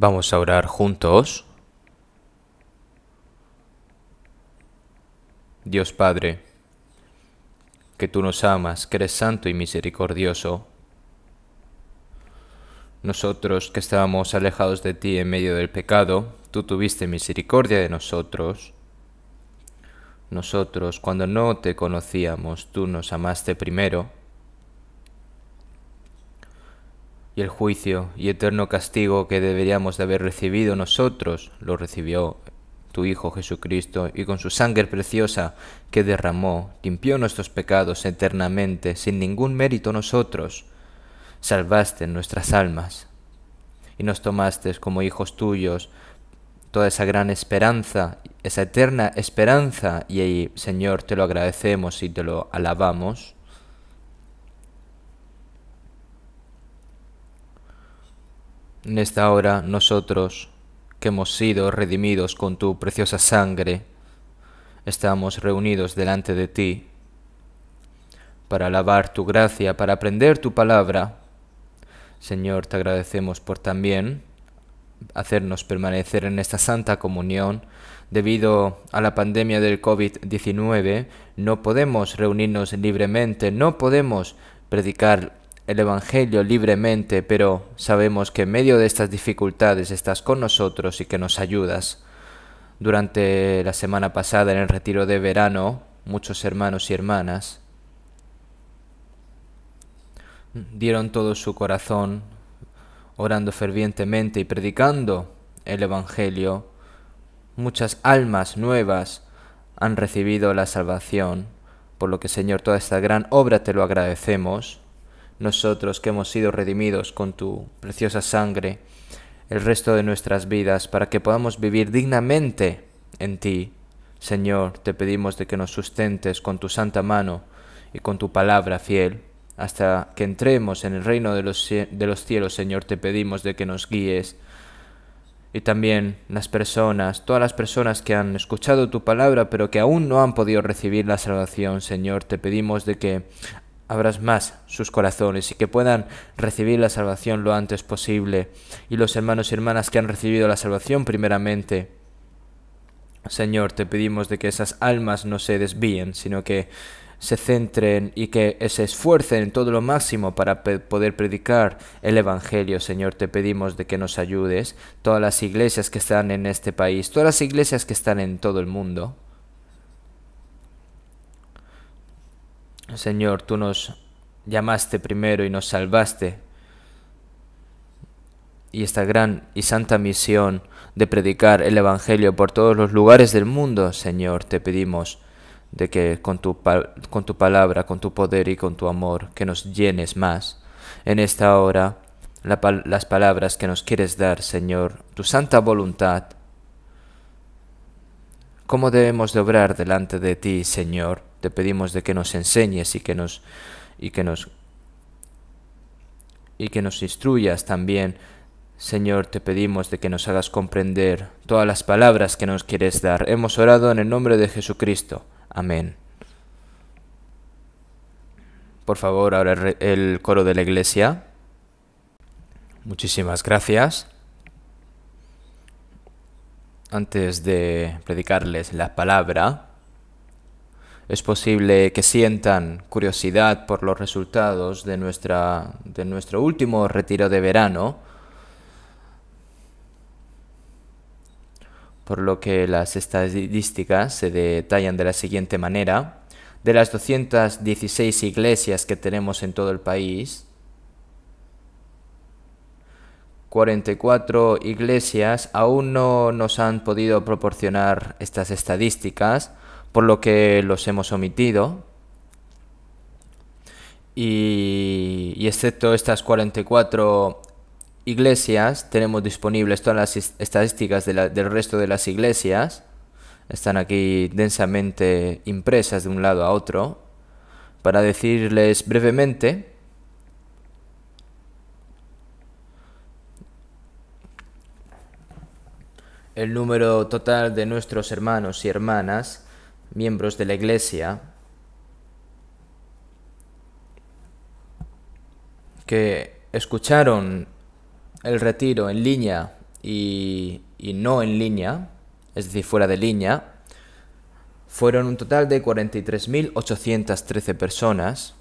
Vamos a orar juntos. Dios Padre, que tú nos amas, que eres santo y misericordioso. Nosotros que estábamos alejados de ti en medio del pecado, tú tuviste misericordia de nosotros. Nosotros, cuando no te conocíamos, tú nos amaste primero. y el juicio y eterno castigo que deberíamos de haber recibido nosotros, lo recibió tu Hijo Jesucristo, y con su sangre preciosa que derramó, limpió nuestros pecados eternamente, sin ningún mérito nosotros. Salvaste nuestras almas, y nos tomaste como hijos tuyos, toda esa gran esperanza, esa eterna esperanza, y Señor, te lo agradecemos y te lo alabamos En esta hora nosotros, que hemos sido redimidos con tu preciosa sangre, estamos reunidos delante de ti para alabar tu gracia, para aprender tu palabra. Señor, te agradecemos por también hacernos permanecer en esta santa comunión. Debido a la pandemia del COVID-19, no podemos reunirnos libremente, no podemos predicar el Evangelio libremente, pero sabemos que en medio de estas dificultades estás con nosotros y que nos ayudas. Durante la semana pasada en el retiro de verano, muchos hermanos y hermanas dieron todo su corazón, orando fervientemente y predicando el Evangelio. Muchas almas nuevas han recibido la salvación, por lo que Señor, toda esta gran obra te lo agradecemos nosotros que hemos sido redimidos con tu preciosa sangre el resto de nuestras vidas para que podamos vivir dignamente en ti. Señor, te pedimos de que nos sustentes con tu santa mano y con tu palabra fiel hasta que entremos en el reino de los, de los cielos, Señor, te pedimos de que nos guíes. Y también las personas, todas las personas que han escuchado tu palabra, pero que aún no han podido recibir la salvación, Señor, te pedimos de que abras más sus corazones y que puedan recibir la salvación lo antes posible. Y los hermanos y hermanas que han recibido la salvación primeramente, Señor, te pedimos de que esas almas no se desvíen, sino que se centren y que se esfuercen todo lo máximo para poder predicar el Evangelio, Señor. Te pedimos de que nos ayudes, todas las iglesias que están en este país, todas las iglesias que están en todo el mundo, Señor, tú nos llamaste primero y nos salvaste. Y esta gran y santa misión de predicar el Evangelio por todos los lugares del mundo, Señor, te pedimos de que con tu, palabra, con tu poder y con tu amor, que nos llenes más. En esta hora, las palabras que nos quieres dar, Señor, tu santa voluntad. ¿Cómo debemos de obrar delante de ti, Señor? Te pedimos de que nos enseñes y que nos y que nos y que nos instruyas también. Señor, te pedimos de que nos hagas comprender todas las palabras que nos quieres dar. Hemos orado en el nombre de Jesucristo. Amén. Por favor, ahora el coro de la iglesia. Muchísimas gracias. Antes de predicarles la palabra, es posible que sientan curiosidad por los resultados de, nuestra, de nuestro último retiro de verano, por lo que las estadísticas se detallan de la siguiente manera. De las 216 iglesias que tenemos en todo el país, 44 iglesias aún no nos han podido proporcionar estas estadísticas, por lo que los hemos omitido. Y, excepto estas 44 iglesias, tenemos disponibles todas las estadísticas del resto de las iglesias. Están aquí densamente impresas de un lado a otro. Para decirles brevemente, el número total de nuestros hermanos y hermanas miembros de la iglesia que escucharon el retiro en línea y, y, no en línea, es decir, fuera de línea, fueron un total de 43.813 personas.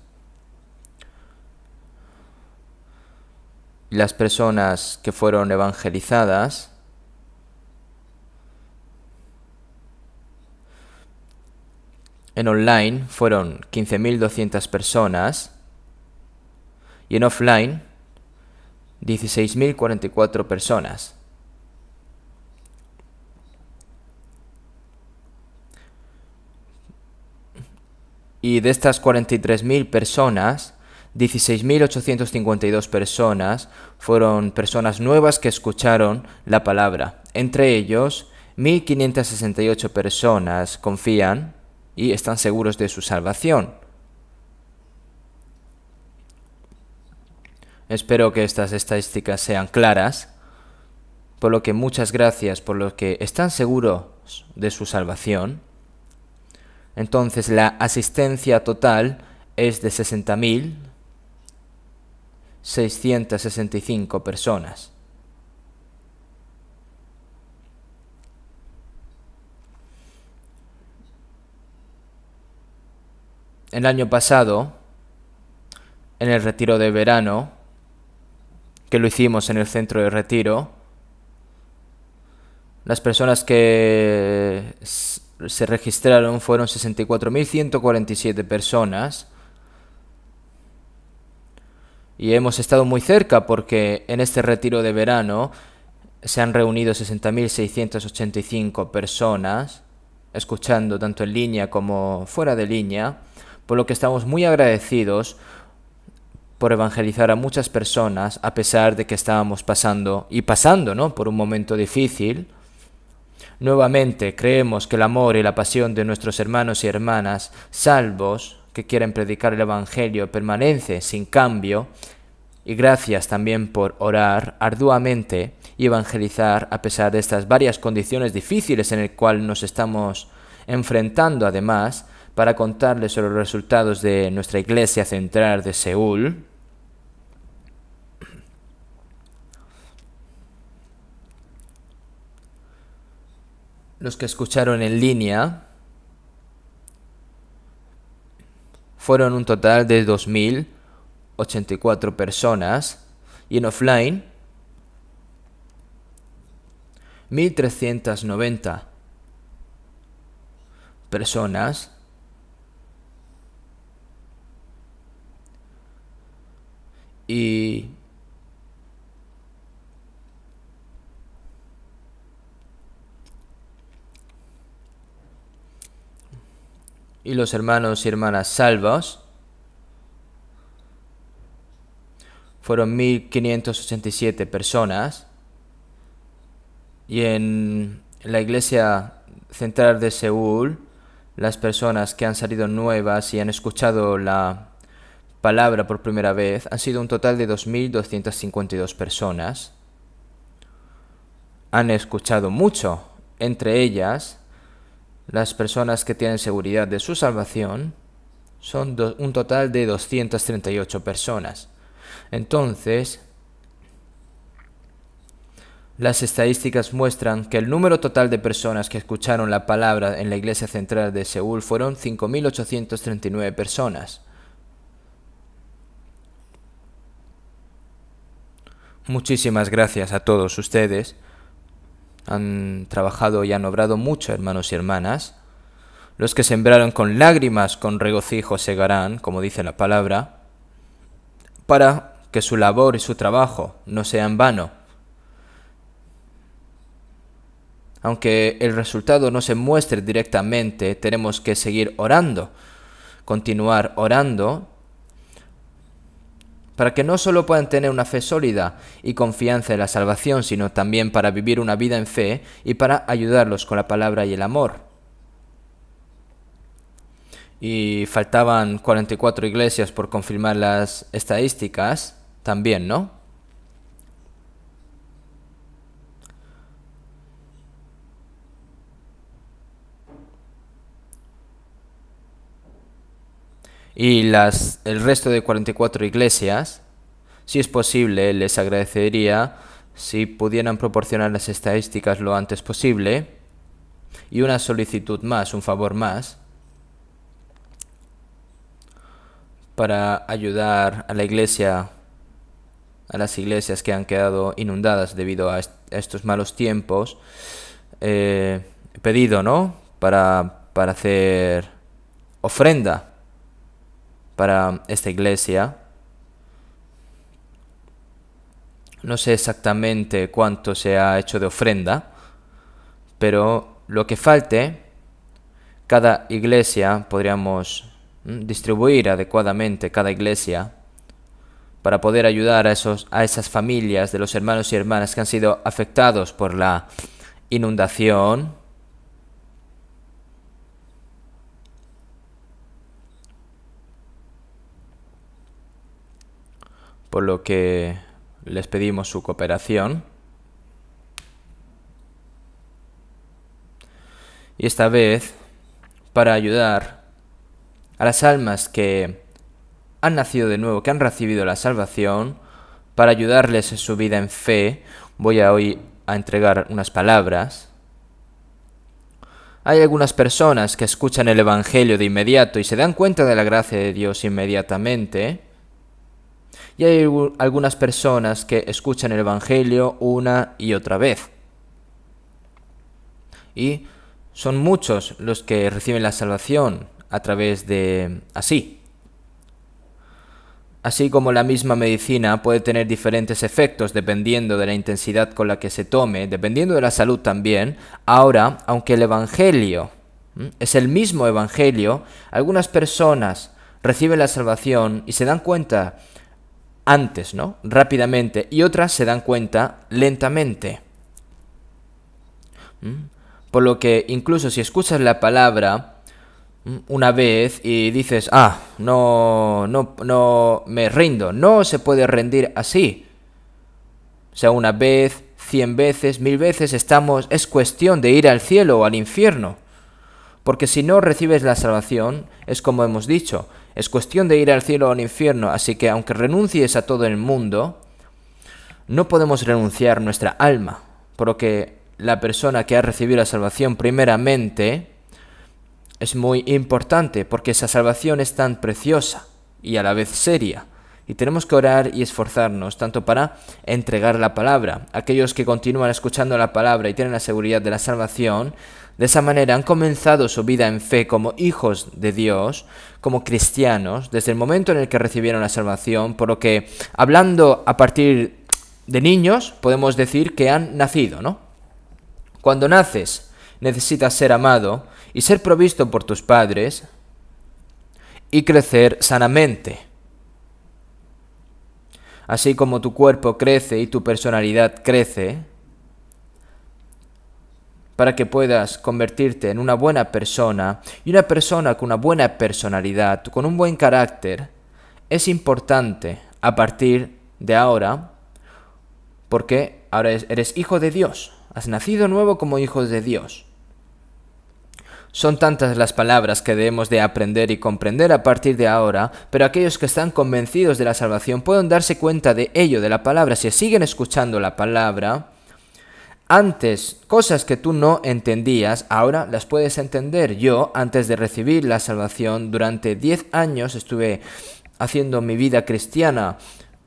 Las personas que fueron evangelizadas En online fueron 15.200 personas y en offline 16.044 personas. Y de estas 43.000 personas, 16.852 personas fueron personas nuevas que escucharon la palabra. Entre ellos, 1.568 personas confían y están seguros de su salvación. Espero que estas estadísticas sean claras, por lo que muchas gracias por los que están seguros de su salvación. Entonces la asistencia total es de 60.665 personas. el año pasado, en el retiro de verano, que lo hicimos en el centro de retiro, las personas que se registraron fueron 64.147 personas. Y hemos estado muy cerca porque en este retiro de verano se han reunido 60.685 personas, escuchando tanto en línea como fuera de línea por lo que estamos muy agradecidos por evangelizar a muchas personas a pesar de que estábamos pasando y pasando, ¿no? por un momento difícil. Nuevamente creemos que el amor y la pasión de nuestros hermanos y hermanas salvos que quieren predicar el Evangelio permanece sin cambio y gracias también por orar arduamente y evangelizar a pesar de estas varias condiciones difíciles en las cuales nos estamos enfrentando además, para contarles los resultados de nuestra iglesia central de Seúl. Los que escucharon en línea fueron un total de 2.084 personas y en offline 1.390 personas Y los hermanos y hermanas salvos fueron 1.587 personas y en la iglesia central de Seúl las personas que han salido nuevas y han escuchado la palabra por primera vez han sido un total de 2.252 personas. Han escuchado mucho, entre ellas las personas que tienen seguridad de su salvación, son un total de 238 personas. Entonces, las estadísticas muestran que el número total de personas que escucharon la palabra en la iglesia central de Seúl fueron 5.839 personas. Muchísimas gracias a todos ustedes. Han trabajado y han obrado mucho, hermanos y hermanas. Los que sembraron con lágrimas, con regocijo segarán, como dice la palabra, para que su labor y su trabajo no sean vano. Aunque el resultado no se muestre directamente, tenemos que seguir orando, continuar orando para que no solo puedan tener una fe sólida y confianza en la salvación, sino también para vivir una vida en fe y para ayudarlos con la palabra y el amor. Y faltaban 44 iglesias por confirmar las estadísticas también, ¿no? y las, el resto de 44 iglesias, si es posible, les agradecería si pudieran proporcionar las estadísticas lo antes posible. Y una solicitud más, un favor más, para ayudar a la iglesia, a las iglesias que han quedado inundadas debido a, estos malos tiempos. he eh, pedido, ¿no? Para, para hacer ofrenda para esta iglesia. No sé exactamente cuánto se ha hecho de ofrenda, pero lo que falte, cada iglesia podríamos mm, distribuir adecuadamente cada iglesia para poder ayudar a, esos, a esas familias de los hermanos y hermanas que han sido afectados por la inundación por lo que les pedimos su cooperación. Y esta vez, para ayudar a las almas que han nacido de nuevo, que han recibido la salvación, para ayudarles en su vida en fe, voy a hoy a entregar unas palabras. Hay algunas personas que escuchan el Evangelio de inmediato y se dan cuenta de la gracia de Dios inmediatamente, y hay algunas personas que escuchan el Evangelio una y otra vez. Y son muchos los que reciben la salvación a través de así. Así como la misma medicina puede tener diferentes efectos dependiendo de la intensidad con la que se tome, dependiendo de la salud también, ahora, aunque el Evangelio es el mismo Evangelio, algunas personas reciben la salvación y se dan cuenta antes, ¿no? Rápidamente. Y otras se dan cuenta lentamente. ¿Mm? Por lo que incluso si escuchas la palabra ¿mm? una vez y dices, ah, no, no, no me rindo, no se puede rendir así. O sea, una vez, cien veces, mil veces estamos, es cuestión de ir al cielo o al infierno. Porque si no recibes la salvación, es como hemos dicho, es cuestión de ir al cielo o al infierno, así que aunque renuncies a todo el mundo, no podemos renunciar nuestra alma, por lo que la persona que ha recibido la salvación primeramente es muy importante, porque esa salvación es tan preciosa y a la vez seria. Y tenemos que orar y esforzarnos tanto para entregar la palabra. Aquellos que continúan escuchando la palabra y tienen la seguridad de la salvación de esa manera han comenzado su vida en fe como hijos de Dios, como cristianos, desde el momento en el que recibieron la salvación, por lo que hablando a partir de niños, podemos decir que han nacido, ¿no? Cuando naces, necesitas ser amado y ser provisto por tus padres y crecer sanamente. Así como tu cuerpo crece y tu personalidad crece, para que puedas convertirte en una buena persona y una persona con una buena personalidad, con un buen carácter, es importante a partir de ahora porque ahora eres hijo de Dios, has nacido nuevo como hijo de Dios. Son tantas las palabras que debemos de aprender y comprender a partir de ahora, pero aquellos que están convencidos de la salvación pueden darse cuenta de ello, de la palabra, si siguen escuchando la palabra, antes, cosas que tú no entendías, ahora las puedes entender. Yo, antes de recibir la salvación, durante 10 años estuve haciendo mi vida cristiana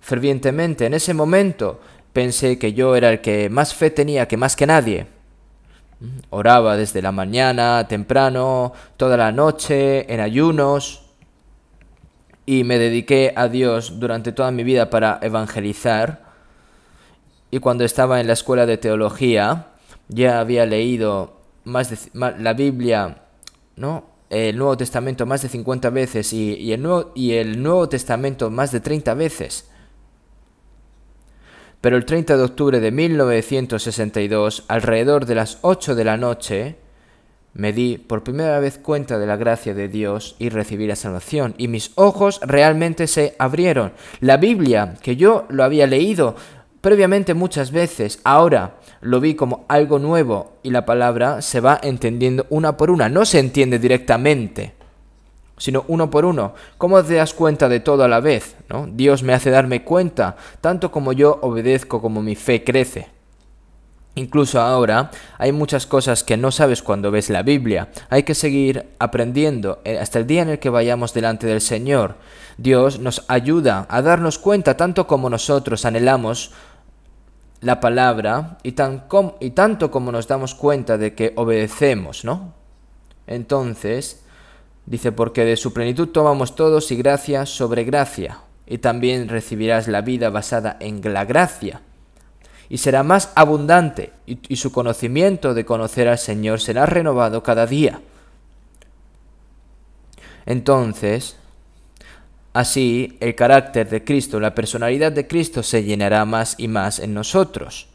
fervientemente. En ese momento pensé que yo era el que más fe tenía, que más que nadie. Oraba desde la mañana, temprano, toda la noche, en ayunos. Y me dediqué a Dios durante toda mi vida para evangelizar y cuando estaba en la escuela de teología ya había leído más la Biblia, ¿no? El Nuevo Testamento más de 50 veces y, el Nuevo, y el Nuevo Testamento más de 30 veces. Pero el 30 de octubre de 1962, alrededor de las 8 de la noche, me di por primera vez cuenta de la gracia de Dios y recibí la salvación. Y mis ojos realmente se abrieron. La Biblia, que yo lo había leído, previamente muchas veces, ahora lo vi como algo nuevo y la palabra se va entendiendo una por una, no se entiende directamente, sino uno por uno. ¿Cómo te das cuenta de todo a la vez? ¿no? Dios me hace darme cuenta, tanto como yo obedezco, como mi fe crece. Incluso ahora hay muchas cosas que no sabes cuando ves la Biblia. Hay que seguir aprendiendo eh, hasta el día en el que vayamos delante del Señor. Dios nos ayuda a darnos cuenta tanto como nosotros anhelamos la palabra y, tan y tanto como nos damos cuenta de que obedecemos, ¿no? Entonces, dice, porque de su plenitud tomamos todos y gracia sobre gracia, y también recibirás la vida basada en la gracia, y será más abundante, y su conocimiento de conocer al Señor será renovado cada día. Entonces, Así, el carácter de Cristo, la personalidad de Cristo se llenará más y más en nosotros.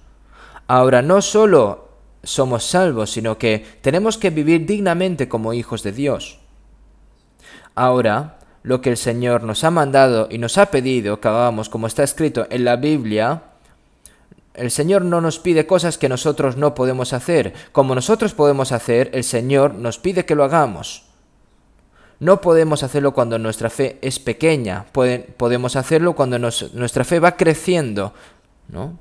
Ahora, no solo somos salvos, sino que tenemos que vivir dignamente como hijos de Dios. Ahora, lo que el Señor nos ha mandado y nos ha pedido que hagamos, como está escrito en la Biblia, el Señor no nos pide cosas que nosotros no podemos hacer. Como nosotros podemos hacer, el Señor nos pide que lo hagamos. No podemos hacerlo cuando nuestra fe es pequeña, podemos hacerlo cuando nuestra fe va creciendo, ¿no?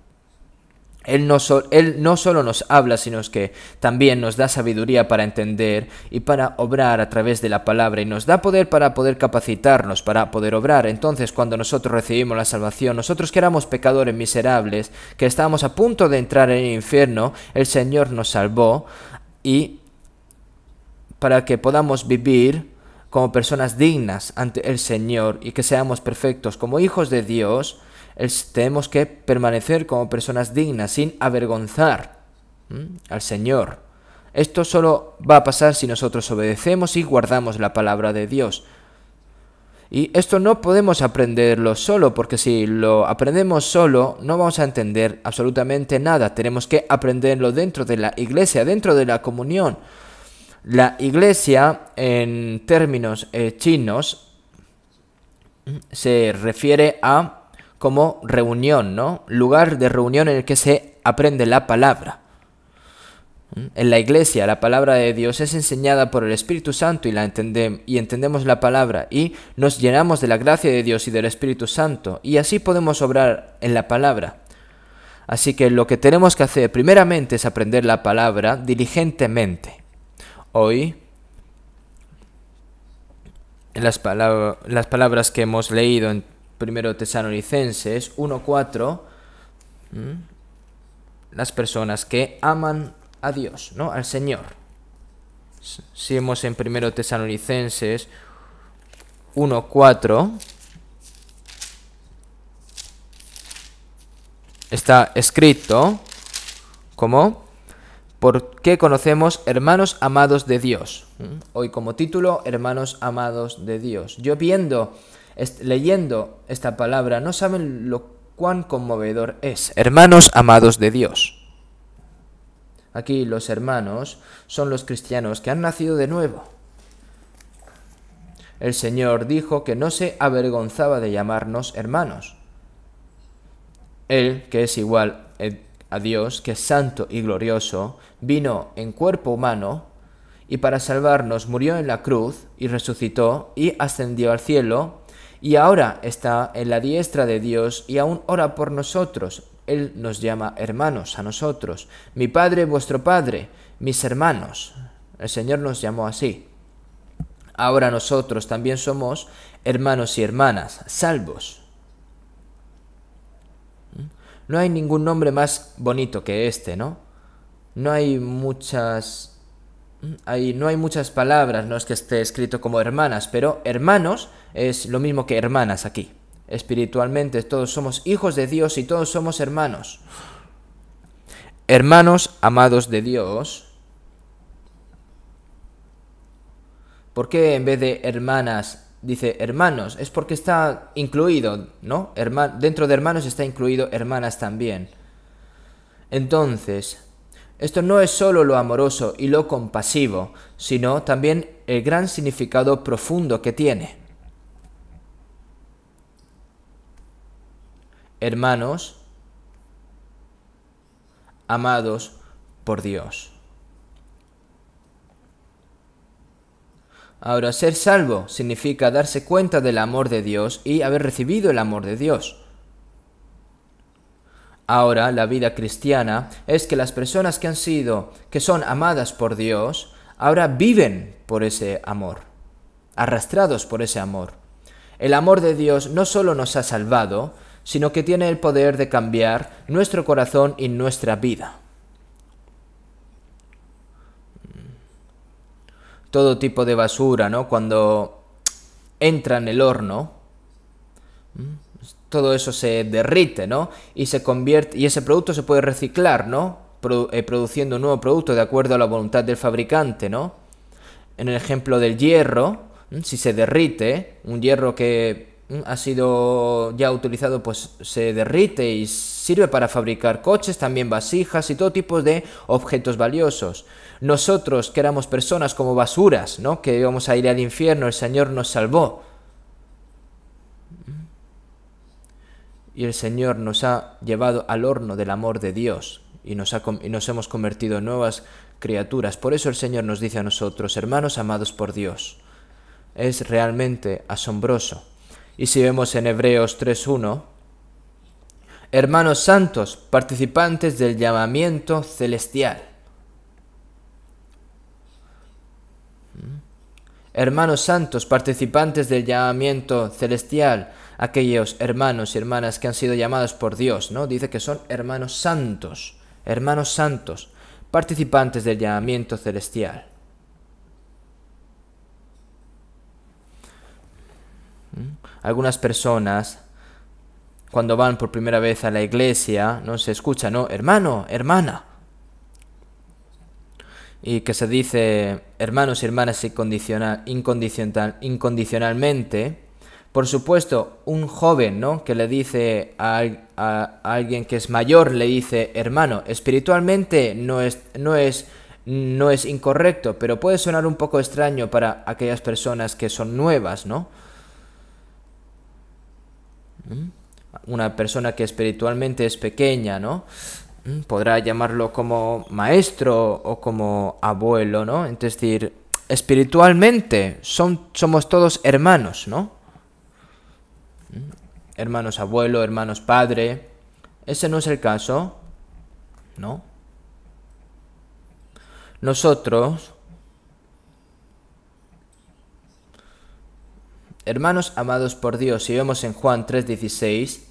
Él no, él no solo nos habla, sino que también nos da sabiduría para entender y para obrar a través de la palabra y nos da poder para poder capacitarnos, para poder obrar. Entonces, cuando nosotros recibimos la salvación, nosotros que éramos pecadores miserables, que estábamos a punto de entrar en el infierno, el Señor nos salvó y para que podamos vivir como personas dignas ante el Señor y que seamos perfectos como hijos de Dios, tenemos que permanecer como personas dignas sin avergonzar al Señor. Esto solo va a pasar si nosotros obedecemos y guardamos la palabra de Dios. Y esto no podemos aprenderlo solo, porque si lo aprendemos solo no vamos a entender absolutamente nada. Tenemos que aprenderlo dentro de la iglesia, dentro de la comunión. La iglesia, en términos eh, chinos, se refiere a como reunión, ¿no? Lugar de reunión en el que se aprende la palabra. En la iglesia la palabra de Dios es enseñada por el Espíritu Santo y, la y entendemos la palabra y nos llenamos de la gracia de Dios y del Espíritu Santo y así podemos obrar en la palabra. Así que lo que tenemos que hacer primeramente es aprender la palabra diligentemente hoy, las, las palabras que hemos leído en primero Tesalonicenses 1.4, las personas que aman a Dios, ¿no? Al Señor. Si hemos en primero Tesalonicenses 1.4, está escrito como ¿Por qué conocemos hermanos amados de Dios. Hoy como título, hermanos amados de Dios. Yo viendo, leyendo esta palabra, no saben lo cuán conmovedor es. Hermanos amados de Dios. Aquí los hermanos son los cristianos que han nacido de nuevo. El Señor dijo que no se avergonzaba de llamarnos hermanos. Él, que es igual eh, a Dios, que es santo y glorioso, vino en cuerpo humano y para salvarnos murió en la cruz y resucitó y ascendió al cielo y ahora está en la diestra de Dios y aún ora por nosotros. Él nos llama hermanos a nosotros, mi Padre, vuestro Padre, mis hermanos. El Señor nos llamó así. Ahora nosotros también somos hermanos y hermanas, salvos no hay ningún nombre más bonito que este, ¿no? No hay muchas... no hay muchas palabras, no es que esté escrito como hermanas, pero hermanos es lo mismo que hermanas aquí. Espiritualmente todos somos hijos de Dios y todos somos hermanos. Hermanos amados de Dios. ¿Por qué en vez de hermanas dice hermanos, es porque está incluido, ¿no? dentro de hermanos está incluido hermanas también. Entonces, esto no es solo lo amoroso y lo compasivo, sino también el gran significado profundo que tiene. Hermanos, amados por Dios. Ahora, ser salvo significa darse cuenta del amor de Dios y haber recibido el amor de Dios. Ahora, la vida cristiana es que las personas que han sido, que son amadas por Dios, ahora viven por ese amor, arrastrados por ese amor. El amor de Dios no solo nos ha salvado, sino que tiene el poder de cambiar nuestro corazón y nuestra vida. todo tipo de basura, ¿no? Cuando entra en el horno, todo eso se derrite, ¿no? Y se convierte y ese producto se puede reciclar, ¿no? Eh, produciendo un nuevo producto de acuerdo a la voluntad del fabricante, ¿no? En el ejemplo del hierro, si se derrite, un hierro que ha sido ya utilizado, pues se derrite y sirve para fabricar coches, también vasijas y todo tipo de objetos valiosos. Nosotros, que éramos personas como basuras, ¿no? Que íbamos a ir al infierno, el Señor nos salvó. Y el Señor nos ha llevado al horno del amor de Dios y nos, y nos hemos convertido en nuevas criaturas. Por eso el Señor nos dice a nosotros, hermanos amados por Dios. Es realmente asombroso. Y si vemos en Hebreos 3.1, hermanos santos, participantes del llamamiento celestial. Hermanos santos, participantes del llamamiento celestial, aquellos hermanos y hermanas que han sido llamados por Dios, ¿no? Dice que son hermanos santos, hermanos santos, participantes del llamamiento celestial. ¿Mm? Algunas personas, cuando van por primera vez a la iglesia, no se escucha, ¿no? Hermano, hermana y que se dice hermanos y hermanas incondicionalmente, por supuesto, un joven, ¿no? Que le dice a, alguien que es mayor, le dice, hermano, espiritualmente no es, no, es, no es incorrecto, pero puede sonar un poco extraño para aquellas personas que son nuevas, ¿no? ¿Mm? Una persona que espiritualmente es pequeña, ¿no? Mm, podrá llamarlo como maestro o como abuelo, ¿no? Es decir, espiritualmente son, somos todos hermanos, ¿no? Mm, hermanos abuelo, hermanos padre. Ese no es el caso, ¿no? Nosotros, hermanos amados por Dios, si vemos en Juan 3:16,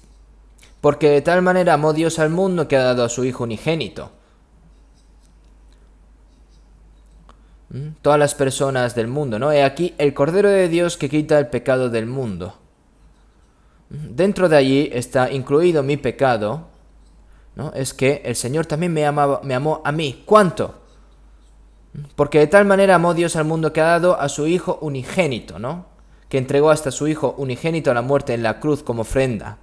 porque de tal manera amó Dios al mundo que ha dado a su Hijo unigénito. ¿Mm? Todas las personas del mundo, ¿no? He aquí el Cordero de Dios que quita el pecado del mundo. ¿Mm? Dentro de allí está incluido mi pecado, ¿no? Es que el Señor también me, me amó a mí. ¿Cuánto? ¿Mm? Porque de tal manera amó Dios al mundo que ha dado a su Hijo unigénito, ¿no? Que entregó hasta su Hijo unigénito a la muerte en la cruz como ofrenda.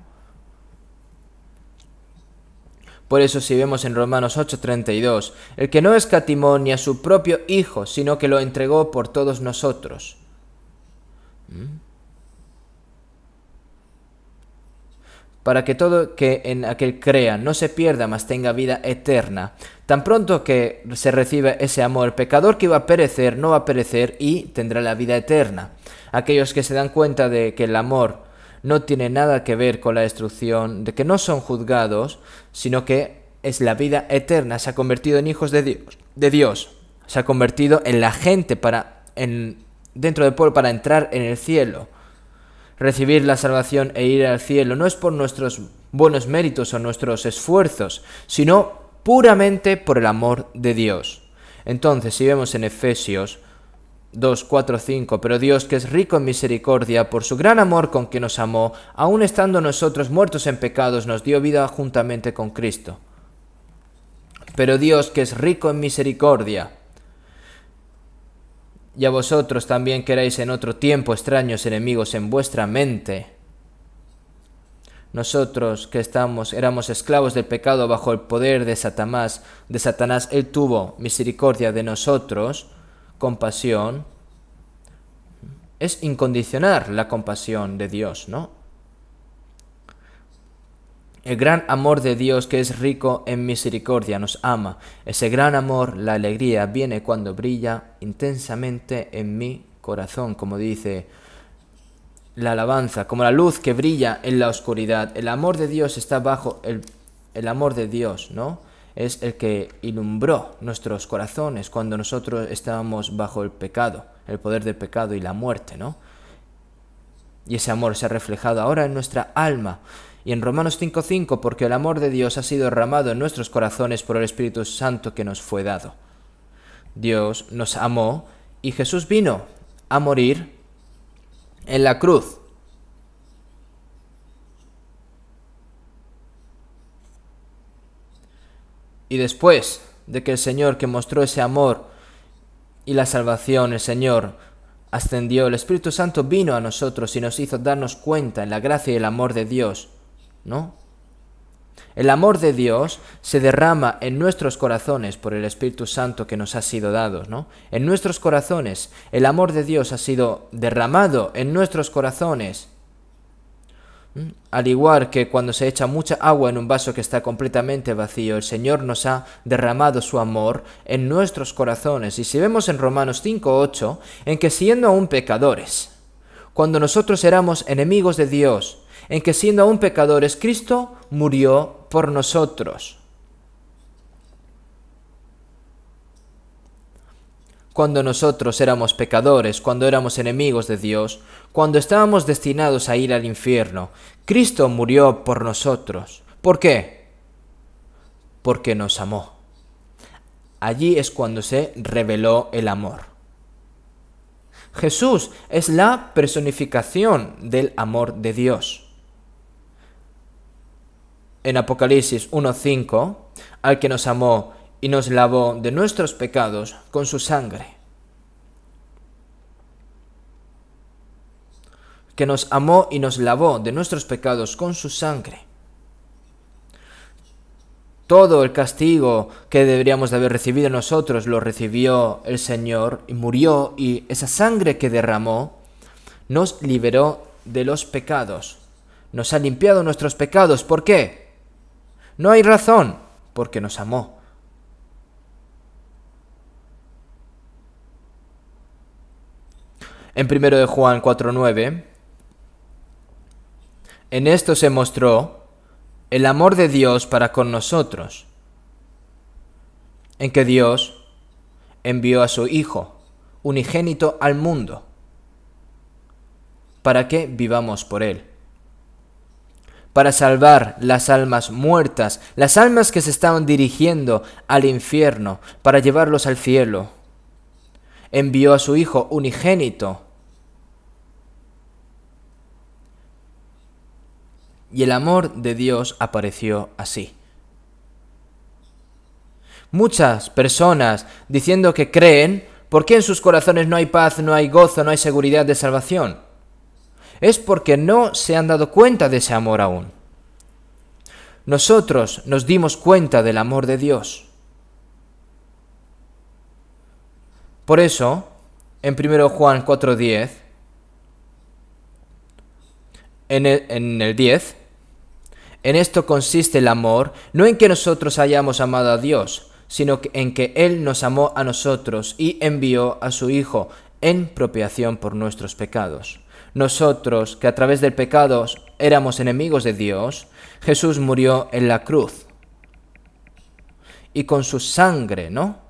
Por eso si vemos en Romanos 8:32, el que no escatimó ni a su propio Hijo, sino que lo entregó por todos nosotros. ¿Mm? para que todo que en aquel crea no se pierda, mas tenga vida eterna. Tan pronto que se recibe ese amor, el pecador que iba a perecer no va a perecer y tendrá la vida eterna. Aquellos que se dan cuenta de que el amor no tiene nada que ver con la destrucción, de que no son juzgados, sino que es la vida eterna, se ha convertido en hijos de Dios, de Dios. se ha convertido en la gente para en, dentro del pueblo para entrar en el cielo. Recibir la salvación e ir al cielo no es por nuestros buenos méritos o nuestros esfuerzos, sino puramente por el amor de Dios. Entonces, si vemos en Efesios 2, 4, 5. Pero Dios, que es rico en misericordia, por su gran amor con que nos amó, aun estando nosotros muertos en pecados, nos dio vida juntamente con Cristo. Pero Dios, que es rico en misericordia, y a vosotros también queréis en otro tiempo extraños enemigos en vuestra mente, nosotros que estamos, éramos esclavos del pecado bajo el poder de Satanás, de Satanás, Él tuvo misericordia de nosotros, compasión es incondicionar la compasión de Dios, ¿no? El gran amor de Dios que es rico en misericordia nos ama. Ese gran amor, la alegría, viene cuando brilla intensamente en mi corazón, como dice la alabanza, como la luz que brilla en la oscuridad. El amor de Dios está bajo el, el amor de Dios, ¿no? es el que ilumbró nuestros corazones cuando nosotros estábamos bajo el pecado, el poder del pecado y la muerte, ¿no? Y ese amor se ha reflejado ahora en nuestra alma. Y en Romanos 5:5, porque el amor de Dios ha sido derramado en nuestros corazones por el Espíritu Santo que nos fue dado. Dios nos amó y Jesús vino a morir en la cruz Y después de que el Señor que mostró ese amor y la salvación, el Señor ascendió, el Espíritu Santo vino a nosotros y nos hizo darnos cuenta en la gracia y el amor de Dios, ¿no? El amor de Dios se derrama en nuestros corazones por el Espíritu Santo que nos ha sido dado, ¿no? En nuestros corazones, el amor de Dios ha sido derramado en nuestros corazones ¿Mm? Al igual que cuando se echa mucha agua en un vaso que está completamente vacío, el Señor nos ha derramado su amor en nuestros corazones. Y si vemos en Romanos 5.8, en que siendo aún pecadores, cuando nosotros éramos enemigos de Dios, en que siendo aún pecadores, Cristo murió por nosotros. cuando nosotros éramos pecadores, cuando éramos enemigos de Dios, cuando estábamos destinados a ir al infierno, Cristo murió por nosotros. ¿Por qué? Porque nos amó. Allí es cuando se reveló el amor. Jesús es la personificación del amor de Dios. En Apocalipsis 1.5, al que nos amó y nos lavó de nuestros pecados con su sangre. que nos amó y nos lavó de nuestros pecados con su sangre. Todo el castigo que deberíamos de haber recibido nosotros lo recibió el Señor y murió y esa sangre que derramó nos liberó de los pecados. Nos ha limpiado nuestros pecados. ¿Por qué? No hay razón. Porque nos amó. en 1 de Juan 4.9, en esto se mostró el amor de Dios para con nosotros, en que Dios envió a su Hijo unigénito al mundo, para que vivamos por Él, para salvar las almas muertas, las almas que se estaban dirigiendo al infierno, para llevarlos al cielo envió a su Hijo unigénito. Y el amor de Dios apareció así. Muchas personas diciendo que creen, ¿por qué en sus corazones no hay paz, no hay gozo, no hay seguridad de salvación? Es porque no se han dado cuenta de ese amor aún. Nosotros nos dimos cuenta del amor de Dios. Por eso, en 1 Juan 4.10, en en el 10, en esto consiste el amor, no en que nosotros hayamos amado a Dios, sino en que Él nos amó a nosotros y envió a su Hijo en propiación por nuestros pecados. Nosotros, que a través del pecado éramos enemigos de Dios, Jesús murió en la cruz. Y con su sangre, ¿no?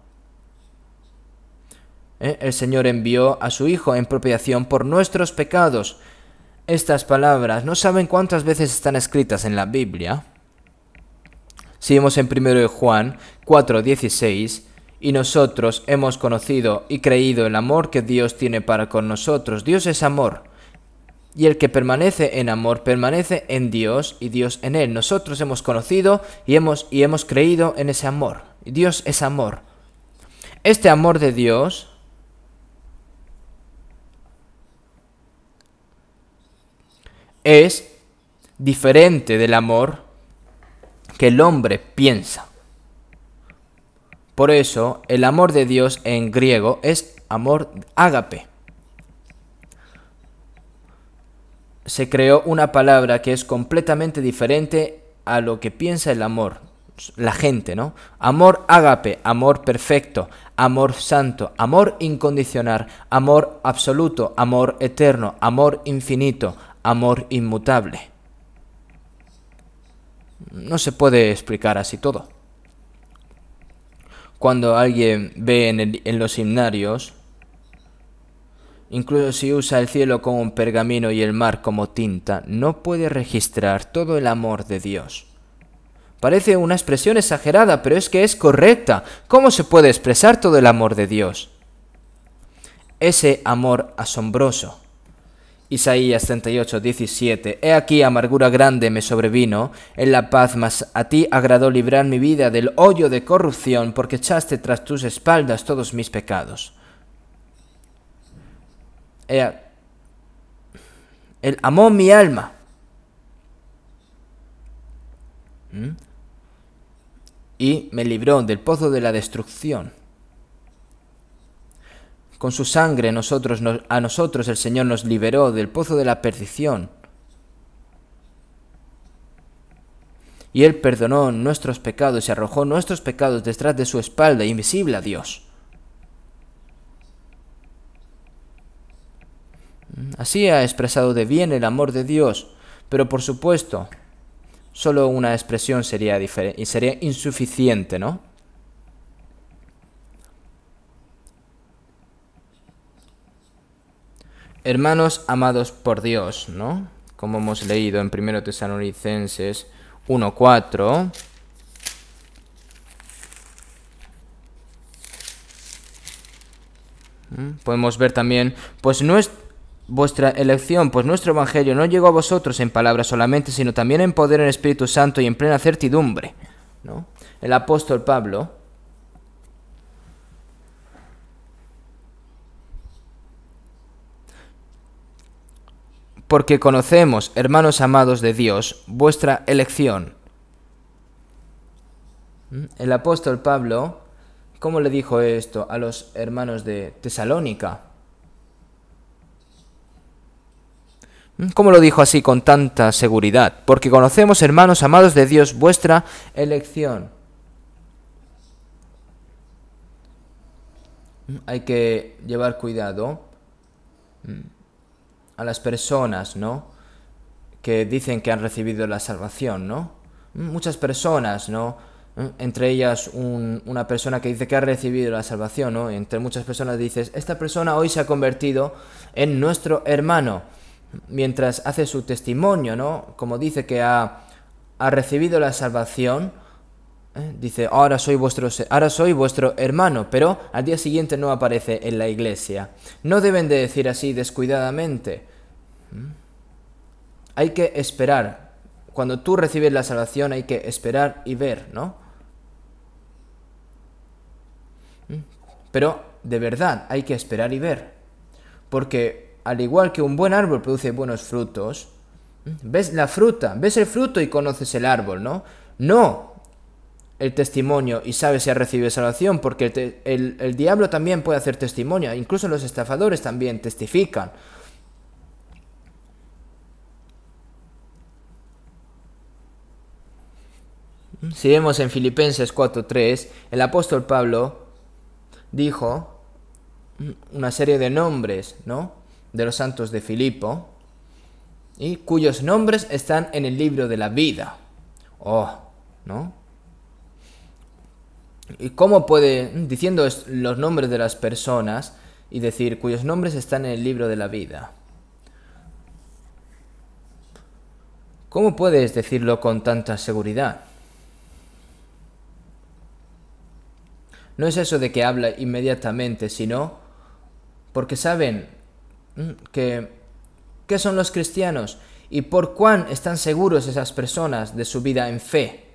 ¿Eh? El Señor envió a su Hijo en propiación por nuestros pecados. Estas palabras no saben cuántas veces están escritas en la Biblia. Si vemos en 1 Juan 16. y nosotros hemos conocido y creído el amor que Dios tiene para con nosotros. Dios es amor. Y el que permanece en amor permanece en Dios y Dios en él. Nosotros hemos conocido y hemos, y hemos creído en ese amor. Dios es amor. Este amor de Dios es diferente del amor que el hombre piensa. Por eso, el amor de Dios en griego es amor ágape. Se creó una palabra que es completamente diferente a lo que piensa el amor, la gente, ¿no? Amor ágape, amor perfecto, amor santo, amor incondicional, amor absoluto, amor eterno, amor infinito, amor inmutable. No se puede explicar así todo. Cuando alguien ve en, los himnarios, incluso si usa el cielo como un pergamino y el mar como tinta, no puede registrar todo el amor de Dios. Parece una expresión exagerada, pero es que es correcta. ¿Cómo se puede expresar todo el amor de Dios? Ese amor asombroso. Isaías 38, 17. He aquí amargura grande me sobrevino, en la paz, mas a ti agradó librar mi vida del hoyo de corrupción, porque echaste tras tus espaldas todos mis pecados. Él amó mi alma. ¿Mm? Y me libró del pozo de la destrucción. Con su sangre nosotros a nosotros el Señor nos liberó del pozo de la perdición. Y Él perdonó nuestros pecados y arrojó nuestros pecados detrás de su espalda, invisible a Dios. Así ha expresado de bien el amor de Dios, pero por supuesto, solo una expresión sería, sería insuficiente, ¿no? Hermanos amados por Dios, ¿no? Como hemos leído en 1 Tesalonicenses 1.4. ¿Mm? Podemos ver también, pues no es vuestra elección, pues nuestro Evangelio no llegó a vosotros en palabras solamente, sino también en poder en Espíritu Santo y en plena certidumbre. ¿no? El apóstol Pablo porque conocemos, hermanos amados de Dios, vuestra elección. Mm, el apóstol Pablo, ¿cómo le dijo esto a los hermanos de Tesalónica? Mm, ¿Cómo lo dijo así con tanta seguridad? Porque conocemos, hermanos amados de Dios, vuestra elección. Mm, hay que llevar cuidado a las personas, ¿no? Que dicen que han recibido la salvación, ¿no? Mm, muchas personas, ¿no? Mm, entre ellas una persona que dice que ha recibido la salvación, ¿no? Entre muchas personas dices, esta persona hoy se ha convertido en nuestro hermano, mientras hace su testimonio, ¿no? Como dice que ha, recibido la salvación, ¿eh? Dice, ahora soy, vuestro, ahora soy vuestro hermano, pero al día siguiente no aparece en la iglesia. No deben de decir así descuidadamente, ¿Mm? Hay que esperar. Cuando tú recibes la salvación hay que esperar y ver, ¿no? ¿Mm? Pero de verdad hay que esperar y ver. Porque al igual que un buen árbol produce buenos frutos, ves la fruta, ves el fruto y conoces el árbol, ¿no? No el testimonio y sabes si ha recibido salvación, porque el diablo también puede hacer testimonio, incluso los estafadores también testifican. Si vemos en Filipenses 4.3, el apóstol Pablo dijo una serie de nombres, ¿no? De los santos de Filipo, y cuyos nombres están en el libro de la vida. Oh, ¿no? ¿Y cómo puede, diciendo los nombres de las personas, y decir cuyos nombres están en el libro de la vida? ¿Cómo puedes decirlo con tanta seguridad? No es eso de que habla inmediatamente, sino porque saben mm, que qué son los cristianos y por cuán están seguros esas personas de su vida en fe.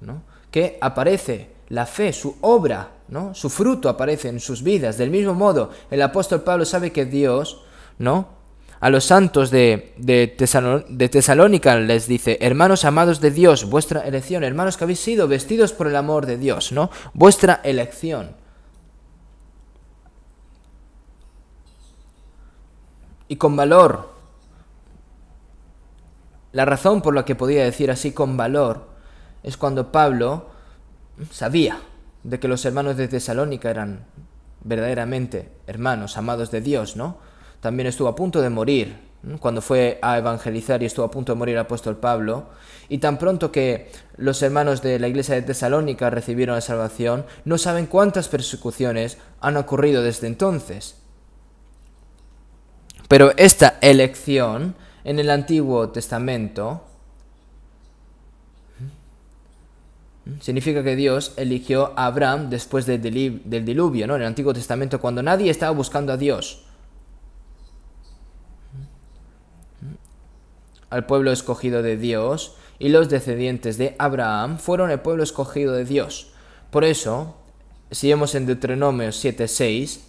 ¿no? Que aparece la fe, su obra, ¿no? su fruto aparece en sus vidas. Del mismo modo, el apóstol Pablo sabe que Dios, ¿no? A los santos de, de, Tesalónica les dice, hermanos amados de Dios, vuestra elección, hermanos que habéis sido vestidos por el amor de Dios, ¿no? Vuestra elección. Y con valor. La razón por la que podía decir así con valor es cuando Pablo sabía de que los hermanos de Tesalónica eran verdaderamente hermanos, amados de Dios, ¿no? también estuvo a punto de morir cuando fue a evangelizar y estuvo a punto de morir el apóstol Pablo, y tan pronto que los hermanos de la iglesia de Tesalónica recibieron la salvación, no saben cuántas persecuciones han ocurrido desde entonces. Pero esta elección en el Antiguo Testamento significa que Dios eligió a Abraham después del diluvio, ¿no? En el Antiguo Testamento, cuando nadie estaba buscando a Dios al pueblo escogido de Dios, y los descendientes de Abraham fueron el pueblo escogido de Dios. Por eso, si vemos en Deuteronomio 7:6,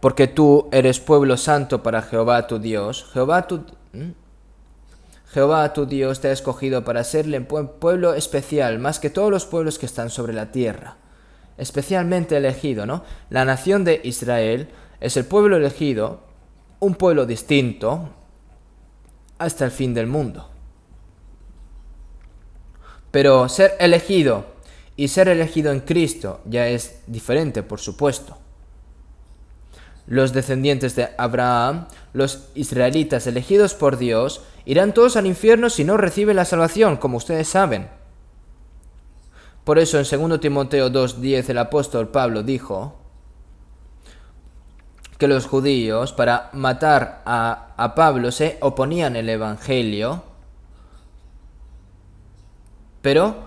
porque tú eres pueblo santo para Jehová tu Dios, Jehová tu... ¿Mm? Jehová tu Dios te ha escogido para serle un pueblo especial, más que todos los pueblos que están sobre la tierra. Especialmente elegido, ¿no? La nación de Israel es el pueblo elegido, un pueblo distinto, hasta el fin del mundo. Pero ser elegido y ser elegido en Cristo ya es diferente, por supuesto. Los descendientes de Abraham, los israelitas elegidos por Dios, irán todos al infierno si no reciben la salvación, como ustedes saben. Por eso en 2 Timoteo 2.10 el apóstol Pablo dijo, que los judíos para matar a, a Pablo se oponían el Evangelio, pero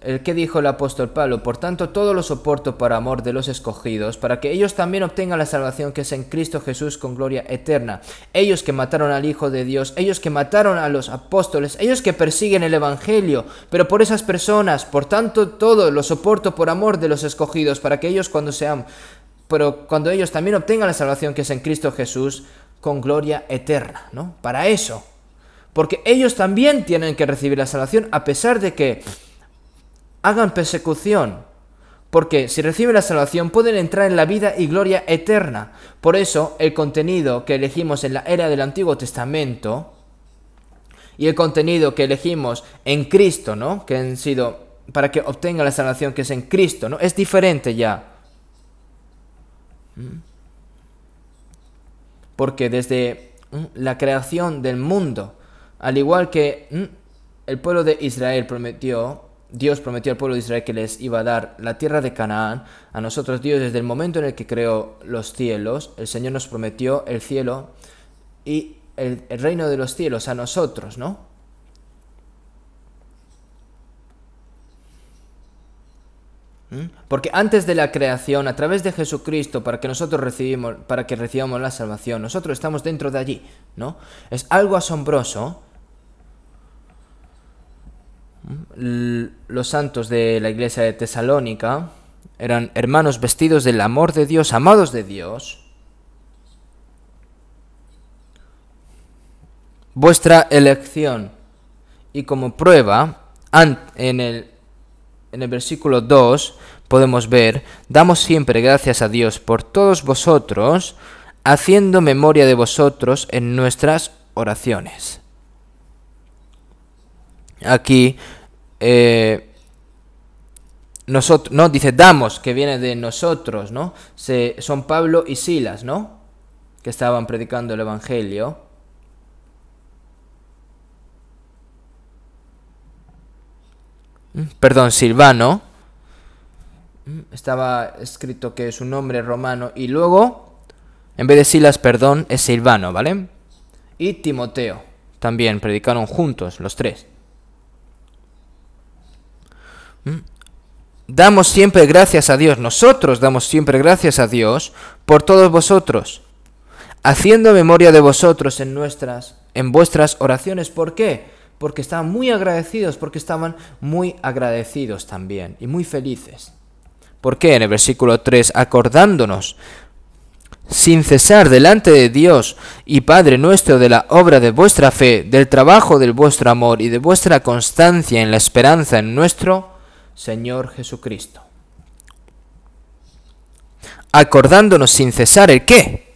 el que dijo el apóstol Pablo, por tanto todo lo soporto por amor de los escogidos, para que ellos también obtengan la salvación que es en Cristo Jesús con gloria eterna. Ellos que mataron al Hijo de Dios, ellos que mataron a los apóstoles, ellos que persiguen el Evangelio, pero por esas personas, por tanto todo lo soporto por amor de los escogidos, para que ellos cuando sean pero cuando ellos también obtengan la salvación que es en Cristo Jesús con gloria eterna, ¿no? Para eso. Porque ellos también tienen que recibir la salvación a pesar de que hagan persecución. Porque si reciben la salvación pueden entrar en la vida y gloria eterna. Por eso el contenido que elegimos en la era del Antiguo Testamento y el contenido que elegimos en Cristo, ¿no? Que han sido para que obtengan la salvación que es en Cristo, ¿no? Es diferente ya. Mm. Porque desde mm, la creación del mundo, al igual que mm, el pueblo de Israel prometió, Dios prometió al pueblo de Israel que les iba a dar la tierra de Canaán, a nosotros Dios desde el momento en el que creó los cielos, el Señor nos prometió el cielo y el, reino de los cielos a nosotros, ¿no? ¿Mm? Porque antes de la creación, a través de Jesucristo, para que nosotros recibimos, para que recibamos la salvación, nosotros estamos dentro de allí, ¿no? Es algo asombroso. ¿Mm? Los santos de la iglesia de Tesalónica eran hermanos vestidos del amor de Dios, amados de Dios. Vuestra elección. Y como prueba, en el en el versículo 2 podemos ver, damos siempre gracias a Dios por todos vosotros, haciendo memoria de vosotros en nuestras oraciones. Aquí eh, nosotros, no, dice damos, que viene de nosotros, ¿no? Se, son Pablo y Silas, ¿no? Que estaban predicando el Evangelio. Mm, perdón, Silvano, mm, estaba escrito que es un nombre romano y luego, en vez de Silas, perdón, es Silvano, ¿vale? Y Timoteo, también predicaron juntos los tres. Mm. Damos siempre gracias a Dios, nosotros damos siempre gracias a Dios por todos vosotros, haciendo memoria de vosotros en nuestras, en vuestras oraciones. ¿Por qué? porque estaban muy agradecidos, porque estaban muy agradecidos también y muy felices. ¿Por qué? En el versículo 3, acordándonos sin cesar delante de Dios y Padre nuestro de la obra de vuestra fe, del trabajo del vuestro amor y de vuestra constancia en la esperanza en nuestro Señor Jesucristo. Acordándonos sin cesar el qué.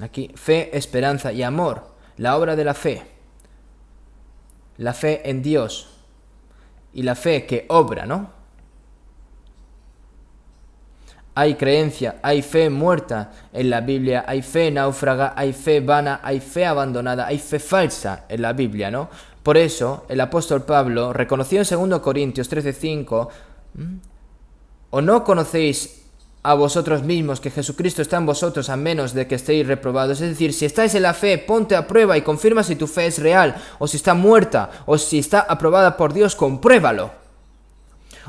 Aquí, fe, esperanza y amor, la obra de la fe la fe en Dios y la fe que obra, ¿no? Hay creencia, hay fe muerta en la Biblia, hay fe náufraga, hay fe vana, hay fe abandonada, hay fe falsa en la Biblia, ¿no? Por eso el apóstol Pablo reconoció en 2 Corintios 13:5, ¿o no conocéis a vosotros mismos que Jesucristo está en vosotros a menos de que estéis reprobados. Es decir, si estáis en la fe, ponte a prueba y confirma si tu fe es real, o si está muerta, o si está aprobada por Dios, compruébalo.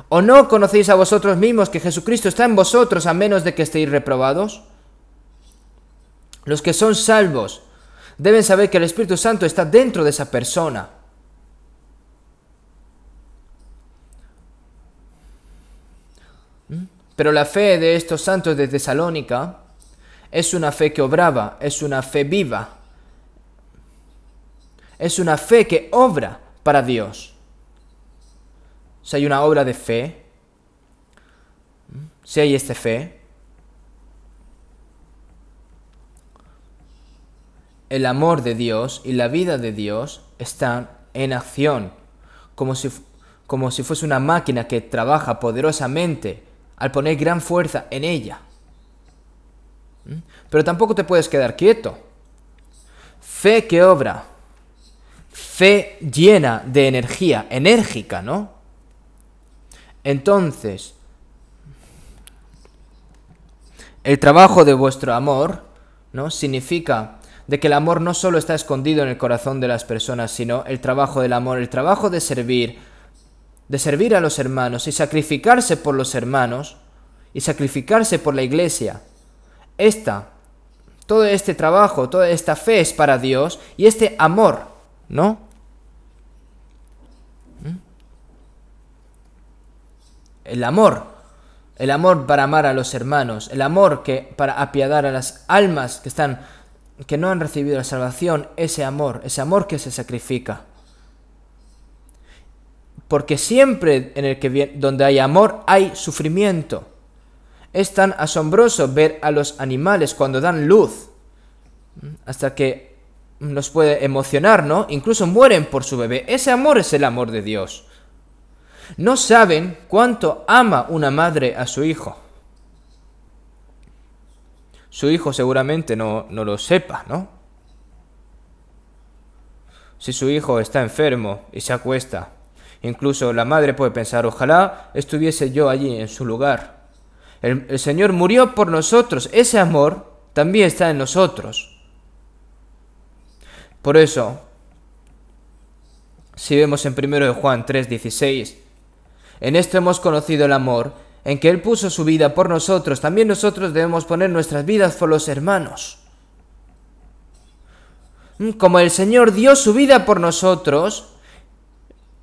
¿O no conocéis a vosotros mismos que Jesucristo está en vosotros a menos de que estéis reprobados? Los que son salvos deben saber que el Espíritu Santo está dentro de esa persona Pero la fe de estos santos de Tesalónica es una fe que obraba, es una fe viva, es una fe que obra para Dios. si hay una obra de fe, si hay esta fe, el amor de Dios y la vida de Dios están en acción, como como si fuese una máquina que trabaja poderosamente al poner gran fuerza en ella. ¿Mm? Pero tampoco te puedes quedar quieto. Fe que obra. Fe llena de energía, enérgica, ¿no? Entonces, el trabajo de vuestro amor, ¿no? Significa de que el amor no solo está escondido en el corazón de las personas, sino el trabajo del amor, el trabajo de servir, de servir a los hermanos y sacrificarse por los hermanos y sacrificarse por la iglesia. Esta, todo este trabajo, toda esta fe es para Dios y este amor, ¿no? ¿Mm? El amor, el amor para amar a los hermanos, el amor que para apiadar a las almas que están que no han recibido la salvación, ese amor, ese amor que se sacrifica porque siempre en el que donde hay amor hay sufrimiento. Es tan asombroso ver a los animales cuando dan luz, hasta que nos puede emocionar, ¿no? Incluso mueren por su bebé. Ese amor es el amor de Dios. No saben cuánto ama una madre a su hijo. Su hijo seguramente no, no lo sepa, ¿no? Si su hijo está enfermo y se acuesta Incluso la madre puede pensar, ojalá estuviese yo allí en su lugar. El, Señor murió por nosotros, ese amor también está en nosotros. Por eso, si vemos en 1 Juan 3:16, en esto hemos conocido el amor, en que Él puso su vida por nosotros, también nosotros debemos poner nuestras vidas por los hermanos. Como el Señor dio su vida por nosotros,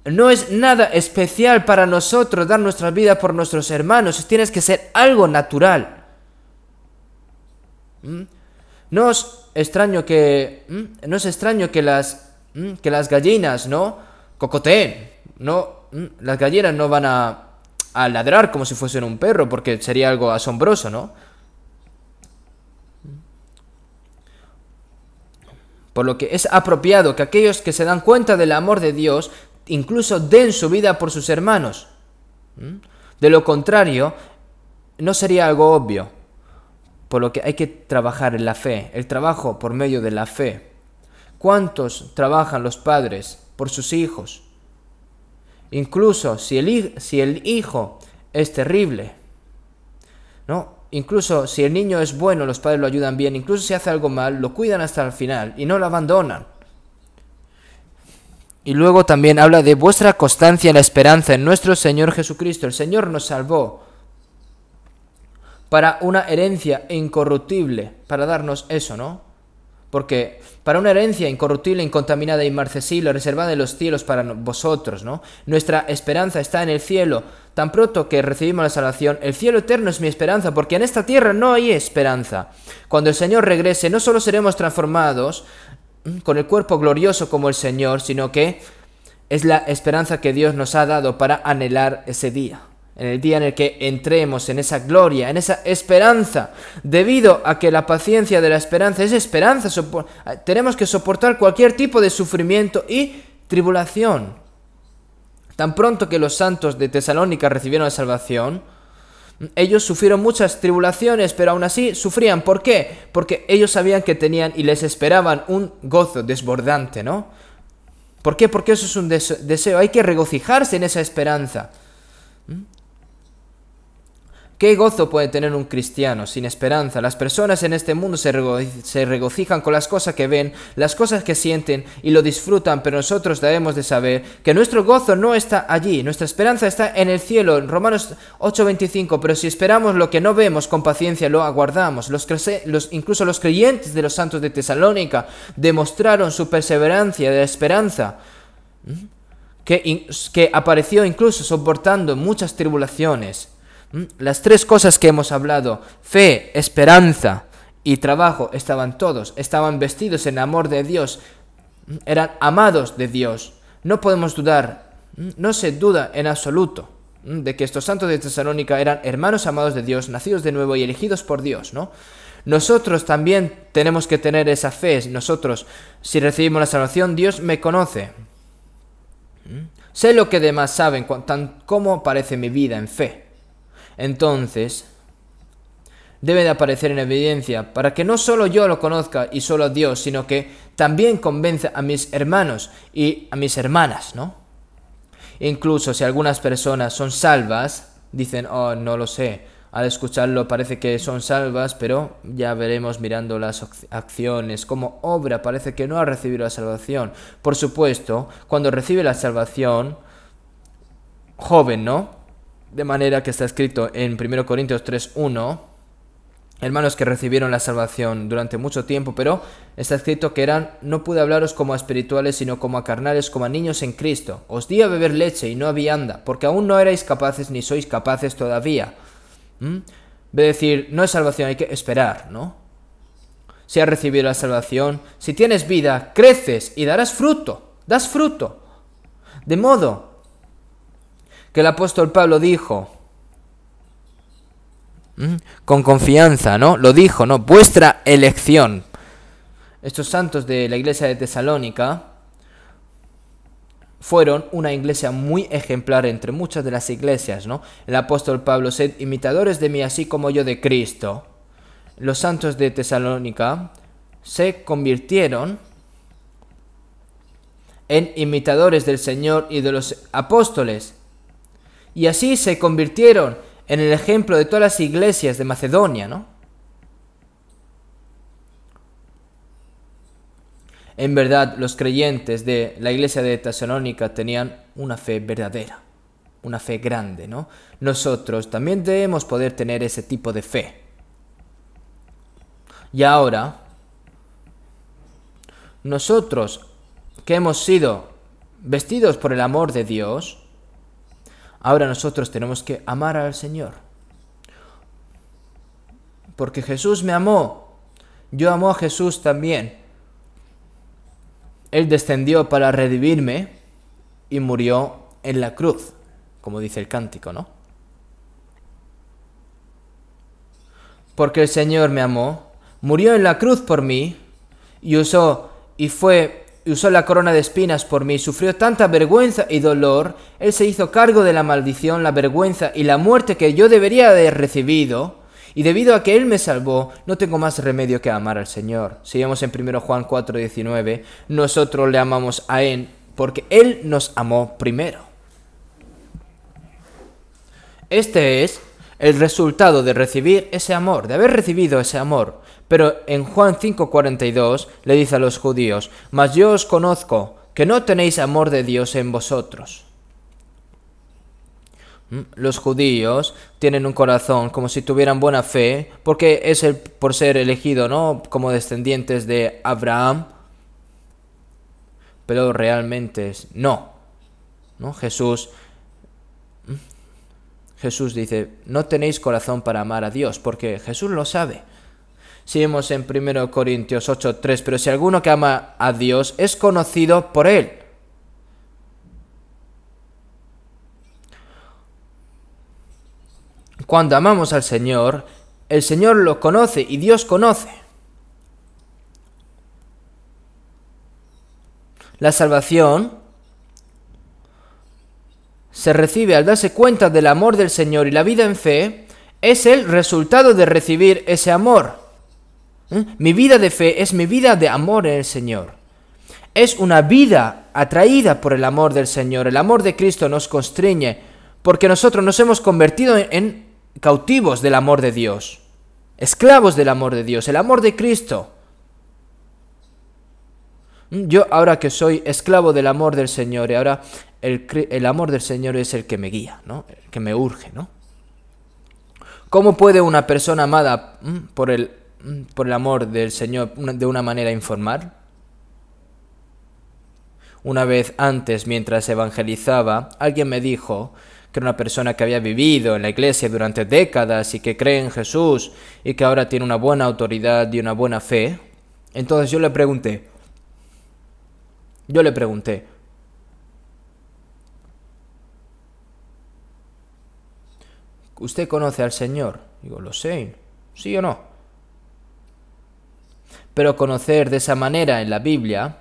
no es nada especial para nosotros dar nuestra vida por nuestros hermanos. Tienes que ser algo natural. ¿Mm? No es extraño que. ¿Mm? No es extraño que las. ¿Mm? que las gallinas, ¿no? cocoteen. No. Las gallinas no van a. a ladrar como si fuesen un perro. Porque sería algo asombroso, ¿no? Por lo que es apropiado que aquellos que se dan cuenta del amor de Dios incluso den su vida por sus hermanos. ¿Mm? De lo contrario, no sería algo obvio. Por lo que hay que trabajar en la fe, el trabajo por medio de la fe. ¿Cuántos trabajan los padres por sus hijos? Incluso si el, si el hijo es terrible, ¿no? Incluso si el niño es bueno, los padres lo ayudan bien, incluso si hace algo mal, lo cuidan hasta el final y no lo abandonan. Y luego también habla de vuestra constancia en la esperanza en nuestro Señor Jesucristo. El Señor nos salvó para una herencia incorruptible, para darnos eso, ¿no? Porque para una herencia incorruptible, incontaminada, inmarcesible, reservada en los cielos para vosotros, ¿no? Nuestra esperanza está en el cielo. Tan pronto que recibimos la salvación, el cielo eterno es mi esperanza, porque en esta tierra no hay esperanza. Cuando el Señor regrese, no solo seremos transformados, con el cuerpo glorioso como el Señor, sino que es la esperanza que Dios nos ha dado para anhelar ese día, en el día en el que entremos en esa gloria, en esa esperanza, debido a que la paciencia de la esperanza es esperanza, tenemos que soportar cualquier tipo de sufrimiento y tribulación. Tan pronto que los santos de Tesalónica recibieron la salvación, ellos sufrieron muchas tribulaciones, pero aún así sufrían. ¿Por qué? Porque ellos sabían que tenían y les esperaban un gozo desbordante, ¿no? ¿Por qué? Porque eso es un deseo. Hay que regocijarse en esa esperanza. ¿Mm? ¿Qué gozo puede tener un cristiano sin esperanza? Las personas en este mundo se, regocijan con las cosas que ven, las cosas que sienten y lo disfrutan, pero nosotros debemos de saber que nuestro gozo no está allí, nuestra esperanza está en el cielo, en Romanos 8:25, pero si esperamos lo que no vemos, con paciencia lo aguardamos. Los, incluso los creyentes de los santos de Tesalónica demostraron su perseverancia de esperanza. que apareció incluso soportando muchas tribulaciones Mm, las tres cosas que hemos hablado, fe, esperanza y trabajo, estaban todos, estaban vestidos en amor de Dios, mm, eran amados de Dios. No podemos dudar, mm, no se duda en absoluto de que estos santos de Tesalónica eran hermanos amados de Dios, nacidos de nuevo y elegidos por Dios, ¿no? Nosotros también tenemos que tener esa fe. Nosotros, si recibimos la salvación, Dios me conoce. Sé lo que demás saben, tan como parece mi vida en fe. Entonces, debe de aparecer en evidencia para que no solo yo lo conozca y solo Dios, sino que también convenza a mis hermanos y a mis hermanas, ¿no? Incluso si algunas personas son salvas, dicen, oh, no lo sé. Al escucharlo parece que son salvas, pero ya veremos mirando las acciones, como obra, parece que no ha recibido la salvación. Por supuesto, cuando recibe la salvación, joven, ¿no? De manera que está escrito en 1 Corintios 3.1, hermanos que recibieron la salvación durante mucho tiempo, pero está escrito que eran, no pude hablaros como a espirituales, sino como a carnales, como a niños en Cristo. Os di a beber leche y no a vianda, porque aún no erais capaces ni sois capaces todavía. De ¿Mm? decir, no es salvación, hay que esperar, ¿no? Si has recibido la salvación, si tienes vida, creces y darás fruto, das fruto. De modo que el apóstol Pablo dijo, ¿Mm? con confianza, ¿no? Lo dijo, ¿no? Vuestra elección. Estos santos de la iglesia de Tesalónica fueron una iglesia muy ejemplar entre muchas de las iglesias, ¿no? El apóstol Pablo, sed imitadores de mí así como yo de Cristo. Los santos de Tesalónica se convirtieron en imitadores del Señor y de los apóstoles y así se convirtieron en el ejemplo de todas las iglesias de Macedonia, ¿no? En verdad, los creyentes de la iglesia de Tesalónica tenían una fe verdadera, una fe grande, ¿no? Nosotros también debemos poder tener ese tipo de fe. Y ahora, nosotros que hemos sido vestidos por el amor de Dios, Ahora nosotros tenemos que amar al Señor. Porque Jesús me amó. Yo amo a Jesús también. Él descendió para redimirme y murió en la cruz, como dice el cántico, ¿no? Porque el Señor me amó, murió en la cruz por mí y usó y fue usó la corona de espinas por mí, sufrió tanta vergüenza y dolor, Él se hizo cargo de la maldición, la vergüenza y la muerte que yo debería haber recibido, y debido a que Él me salvó, no tengo más remedio que amar al Señor. Sigamos en 1 Juan 4:19, nosotros le amamos a Él porque Él nos amó primero. Este es el resultado de recibir ese amor, de haber recibido ese amor. Pero en Juan 5:42 le dice a los judíos, Mas yo os conozco, que no tenéis amor de Dios en vosotros. Mm, los judíos tienen un corazón como si tuvieran buena fe, porque es el, por ser elegido, ¿no? Como descendientes de Abraham. Pero realmente es, no. ¿No? Jesús mm, Jesús dice, no tenéis corazón para amar a Dios, porque Jesús lo sabe vemos en 1 Corintios 8:3, pero si alguno que ama a Dios es conocido por él. Cuando amamos al Señor, el Señor lo conoce y Dios conoce. La salvación se recibe al darse cuenta del amor del Señor y la vida en fe es el resultado de recibir ese amor. ¿Eh? Mi vida de fe es mi vida de amor en el Señor. Es una vida atraída por el amor del Señor. El amor de Cristo nos constriñe porque nosotros nos hemos convertido en, cautivos del amor de Dios, esclavos del amor de Dios, el amor de Cristo. ¿Mm? Yo ahora que soy esclavo del amor del Señor y ahora el, el, amor del Señor es el que me guía, ¿no? El que me urge, ¿no? ¿Cómo puede una persona amada ¿Mm? por el Mm, por el amor del Señor, de una manera informal? Una vez antes, mientras evangelizaba, alguien me dijo que era una persona que había vivido en la iglesia durante décadas y que cree en Jesús y que ahora tiene una buena autoridad y una buena fe. Entonces yo le pregunté, yo le pregunté, ¿usted conoce al Señor? Digo, lo sé, ¿sí o no? Pero conocer de esa manera en la Biblia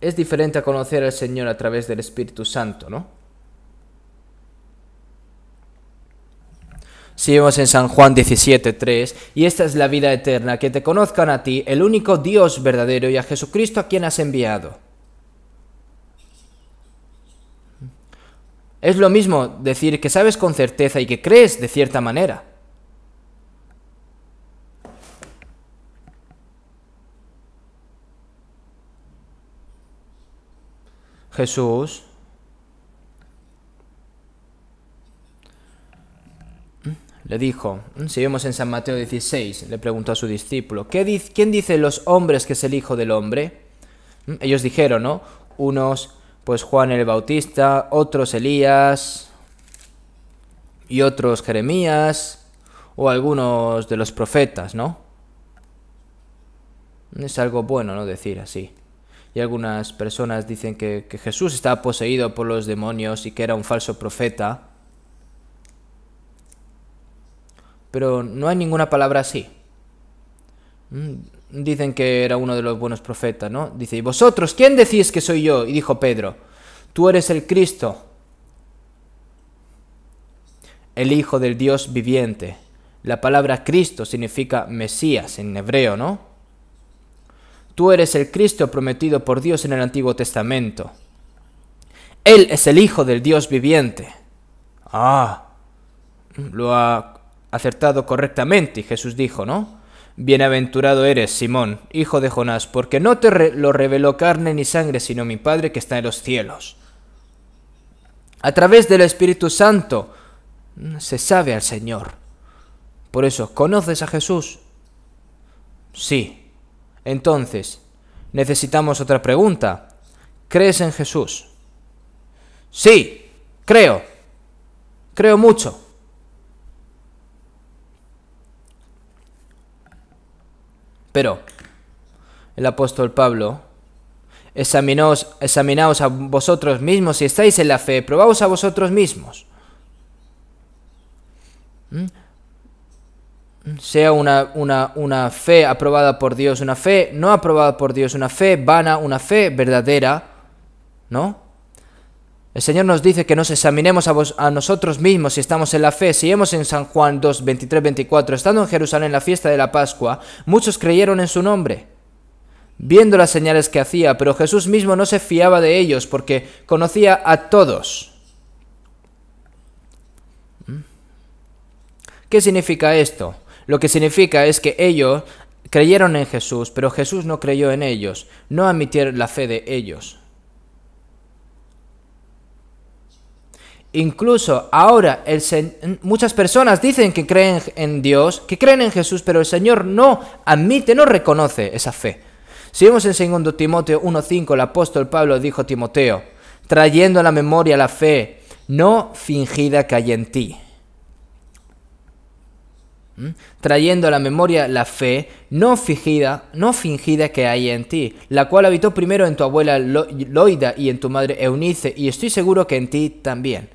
es diferente a conocer al Señor a través del Espíritu Santo, ¿no? Si en San Juan 17:3, y esta es la vida eterna, que te conozcan a ti, el único Dios verdadero, y a Jesucristo a quien has enviado. Es lo mismo decir que sabes con certeza y que crees de cierta manera. Jesús. Le dijo, si vemos en San Mateo 16, le preguntó a su discípulo, ¿quién dice los hombres que es el Hijo del Hombre? Mm, ellos dijeron, ¿no? Unos, pues Juan el Bautista, otros Elías y otros Jeremías o algunos de los profetas, ¿no? Es algo bueno, ¿no? Decir así y algunas personas dicen que, Jesús estaba poseído por los demonios y que era un falso profeta. Pero no hay ninguna palabra así. Mm, dicen que era uno de los buenos profetas, ¿no? Dice, ¿y vosotros quién decís que soy yo? Y dijo Pedro, tú eres el Cristo, el Hijo del Dios viviente. La palabra Cristo significa Mesías en hebreo, ¿no? Tú eres el Cristo prometido por Dios en el Antiguo Testamento. Él es el Hijo del Dios viviente. Ah, lo ha acertado correctamente y Jesús dijo, ¿no? Bienaventurado eres, Simón, hijo de Jonás, porque no te lo reveló carne ni sangre, sino mi Padre que está en los cielos. A través del Espíritu Santo se sabe al Señor. Por eso, ¿conoces a Jesús? Sí, entonces, necesitamos otra pregunta. ¿Crees en Jesús? Sí, creo. Creo mucho. Pero el apóstol Pablo, examinaos, examinaos a vosotros mismos si estáis en la fe, probaos a vosotros mismos. ¿Mm? sea una, fe aprobada por Dios, una fe no aprobada por Dios, una fe vana, una fe verdadera, ¿no? El Señor nos dice que nos examinemos a, nosotros mismos si estamos en la fe. Si hemos en San Juan 2, 23, 24, estando en Jerusalén en la fiesta de la Pascua, muchos creyeron en su nombre, viendo las señales que hacía, pero Jesús mismo no se fiaba de ellos porque conocía a todos. ¿Mm? ¿Qué significa esto? Lo que significa es que ellos creyeron en Jesús, pero Jesús no creyó en ellos, no admitieron la fe de ellos. Incluso ahora muchas personas dicen que creen en Dios, que creen en Jesús, pero el Señor no admite, no reconoce esa fe. Si vemos en 2 Timoteo 1.5, el apóstol Pablo dijo a Timoteo, trayendo a la memoria la fe no fingida que hay en ti trayendo a la memoria la fe no fingida, no fingida que hay en ti, la cual habitó primero en tu abuela Loida y en tu madre Eunice, y estoy seguro que en ti también.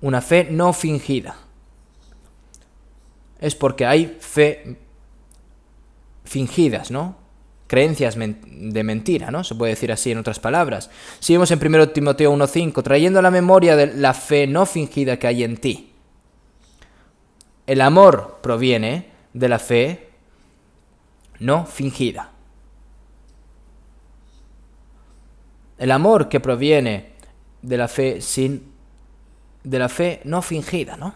Una fe no fingida. Es porque hay fe fingidas, ¿no? Creencias de mentira, ¿no? Se puede decir así en otras palabras. seguimos en 1 Timoteo 1.5, trayendo a la memoria de la fe no fingida que hay en ti el amor proviene de la fe no fingida. El amor que proviene de la fe sin de la fe no fingida, ¿no?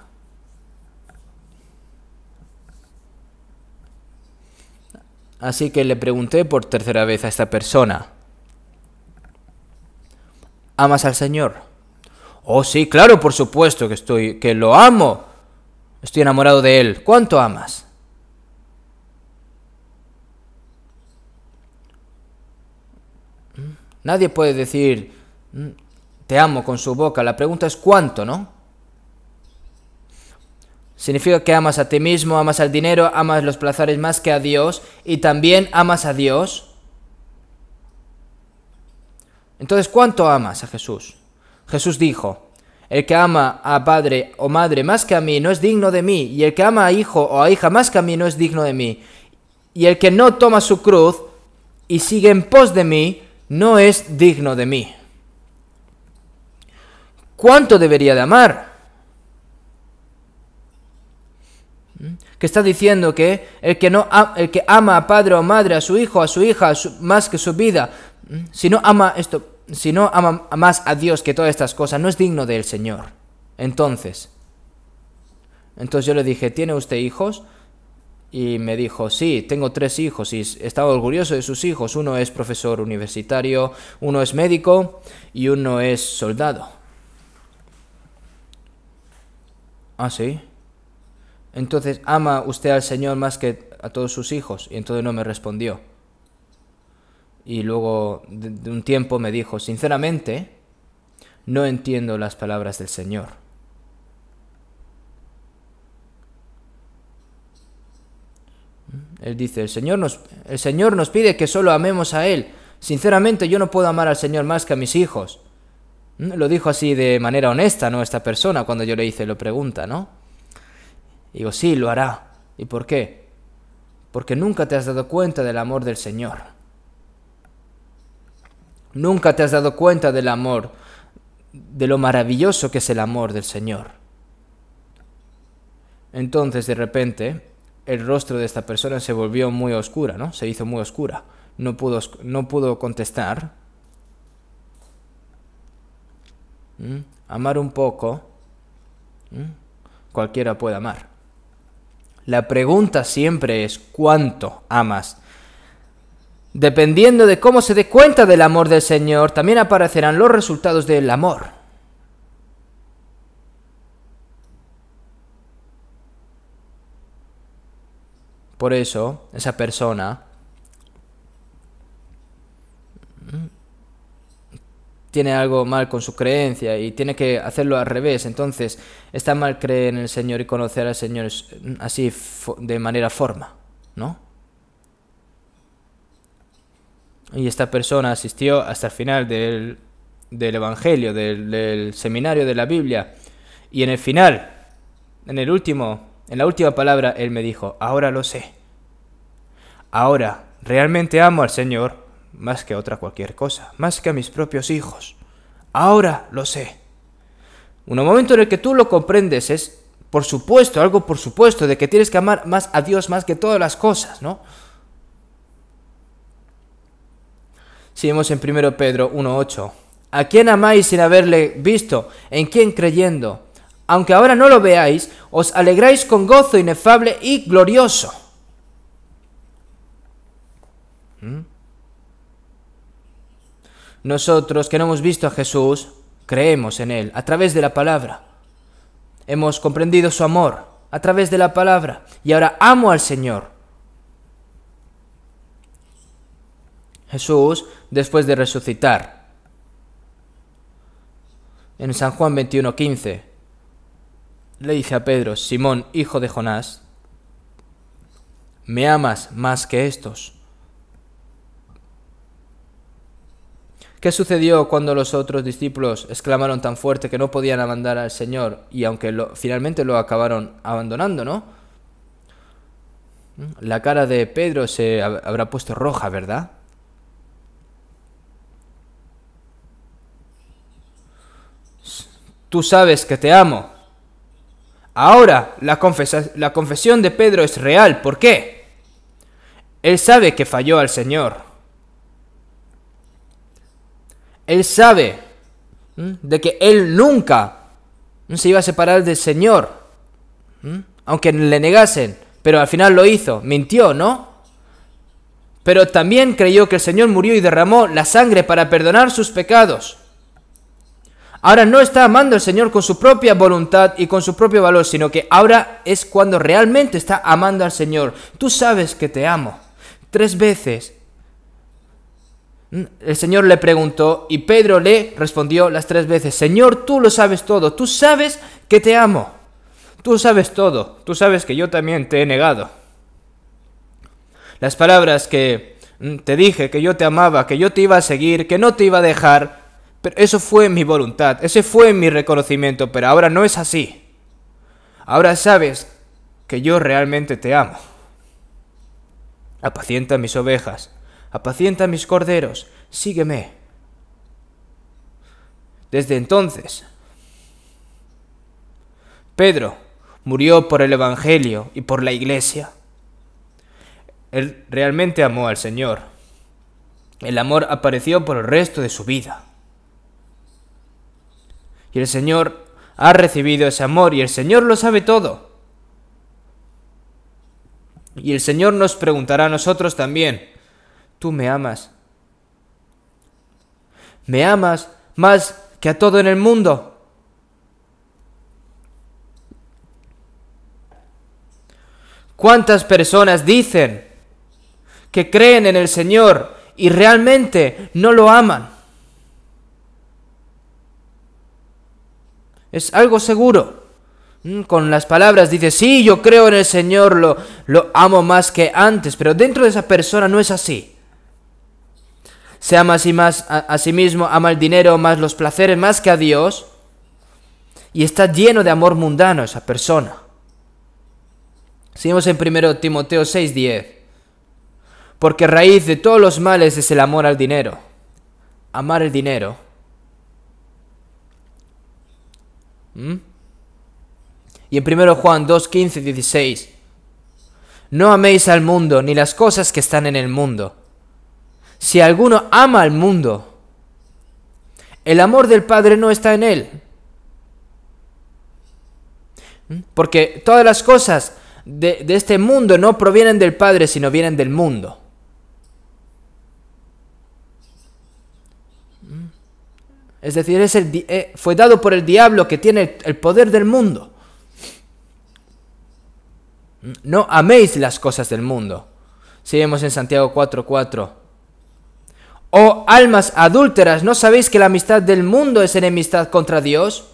Así que le pregunté por tercera vez a esta persona. ¿Amas al Señor? Oh, sí, claro, por supuesto que estoy que lo amo. Estoy enamorado de él. ¿Cuánto amas? Mm, nadie puede decir, mm, te amo con su boca. La pregunta es cuánto, ¿no? Significa que amas a ti mismo, amas al dinero, amas los placeres más que a Dios y también amas a Dios. Entonces, ¿cuánto amas a Jesús? Jesús dijo, el que ama a padre o madre más que a mí no es digno de mí, y el que ama a hijo o a hija más que a mí no es digno de mí. Y el que no toma su cruz y sigue en pos de mí, no es digno de mí. ¿Cuánto debería de amar? ¿Mm? Que está diciendo que el que, no, el que ama a padre o madre, a su hijo, a su hija, más que su vida, ¿Mm? si no ama esto, si no ama más a Dios que todas estas cosas, no es digno del Señor. Entonces, entonces yo le dije, ¿tiene usted hijos? Y me dijo, sí, tengo tres hijos y estaba orgulloso de sus hijos. Uno es profesor universitario, uno es médico y uno es soldado. Ah, sí. Entonces, ¿ama usted al Señor más que a todos sus hijos? Y entonces no me respondió y luego de un tiempo me dijo, sinceramente, no entiendo las palabras del Señor. Él dice, el Señor, nos, el Señor nos pide que solo amemos a Él. Sinceramente, yo no puedo amar al Señor más que a mis hijos. Mm, lo dijo así de manera honesta, ¿no? Esta persona, cuando yo le hice lo pregunta, ¿no? digo, sí, lo hará. ¿Y por qué? Porque nunca te has dado cuenta del amor del Señor. Nunca te has dado cuenta del amor, de lo maravilloso que es el amor del Señor. Entonces, de repente, el rostro de esta persona se volvió muy oscura, ¿no? Se hizo muy oscura. No pudo, no pudo contestar. ¿Mm? Amar un poco. ¿Mm? Cualquiera puede amar. La pregunta siempre es, ¿cuánto amas Dependiendo de cómo se dé cuenta del amor del Señor, también aparecerán los resultados del amor. Por eso, esa persona mm, tiene algo mal con su creencia y tiene que hacerlo al revés. Entonces, está mal creer en el Señor y conocer al Señor mm, así de manera forma, ¿no? y esta persona asistió hasta el final del, Evangelio, del, seminario de la Biblia, y en el final, en el último, en la última palabra, él me dijo, ahora lo sé. Ahora, realmente amo al Señor más que otra cualquier cosa, más que a mis propios hijos. Ahora lo sé. Un momento en el que tú lo comprendes es, por supuesto, algo por supuesto, de que tienes que amar más a Dios más que todas las cosas, ¿no? Seguimos en 1 Pedro 1.8. ¿A quién amáis sin haberle visto? ¿En quién creyendo? Aunque ahora no lo veáis, os alegráis con gozo inefable y glorioso. ¿Mm? Nosotros que no hemos visto a Jesús, creemos en Él a través de la palabra. Hemos comprendido su amor a través de la palabra y ahora amo al Señor Jesús después de resucitar. En San Juan 21:15 le dice a Pedro, Simón, hijo de Jonás, ¿me amas más que estos? ¿Qué sucedió cuando los otros discípulos exclamaron tan fuerte que no podían abandonar al Señor y aunque finalmente lo acabaron abandonando, ¿no? La cara de Pedro se habrá puesto roja, ¿verdad? tú sabes que te amo. Ahora, la, confesión de Pedro es real. ¿Por qué? Él sabe que falló al Señor. Él sabe de que él nunca se iba a separar del Señor. Aunque le negasen. Pero al final lo hizo. Mintió, ¿no? Pero también creyó que el Señor murió y derramó la sangre para perdonar sus pecados. Ahora no está amando al Señor con su propia voluntad y con su propio valor, sino que ahora es cuando realmente está amando al Señor. Tú sabes que te amo. Tres veces. El Señor le preguntó y Pedro le respondió las tres veces, Señor, tú lo sabes todo, tú sabes que te amo, tú sabes todo, tú sabes que yo también te he negado. Las palabras que mm, te dije, que yo te amaba, que yo te iba a seguir, que no te iba a dejar, pero eso fue mi voluntad, ese fue mi reconocimiento, pero ahora no es así. Ahora sabes que yo realmente te amo. Apacienta mis ovejas, apacienta mis corderos, sígueme. Desde entonces, Pedro murió por el Evangelio y por la Iglesia. Él realmente amó al Señor. El amor apareció por el resto de su vida. Y el Señor ha recibido ese amor y el Señor lo sabe todo. Y el Señor nos preguntará a nosotros también, ¿tú me amas? ¿Me amas más que a todo en el mundo? ¿Cuántas personas dicen que creen en el Señor y realmente no lo aman? es algo seguro. Mm, con las palabras dice, sí, yo creo en el Señor, lo, lo amo más que antes, pero dentro de esa persona no es así. Se ama más a, sí mismo, ama el dinero, más los placeres, más que a Dios. Y está lleno de amor mundano esa persona. Seguimos en 1 Timoteo 6:10. Porque raíz de todos los males es el amor al dinero. Amar el dinero ¿Mm? Y en 1 Juan 2, 15, 16. No améis al mundo ni las cosas que están en el mundo. Si alguno ama al mundo, el amor del Padre no está en él. ¿Mm? Porque todas las cosas de este mundo no provienen del Padre, sino vienen del mundo. Es decir, eh, fue dado por el diablo que tiene el poder del mundo. No améis las cosas del mundo. Seguimos en Santiago 4:4. Oh almas adúlteras, ¿no sabéis que la amistad del mundo es enemistad contra Dios?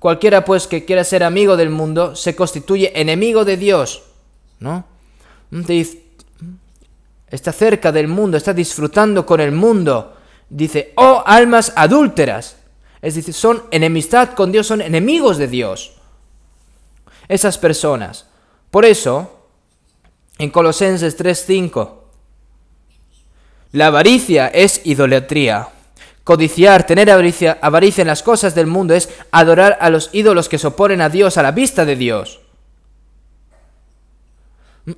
Cualquiera pues que quiera ser amigo del mundo se constituye enemigo de Dios, ¿no? Está cerca del mundo, está disfrutando con el mundo, Dice, oh almas adúlteras. Es decir, son enemistad con Dios, son enemigos de Dios. Esas personas. Por eso, en Colosenses 3:5, la avaricia es idolatría. Codiciar, tener avaricia, avaricia en las cosas del mundo es adorar a los ídolos que se oponen a Dios, a la vista de Dios.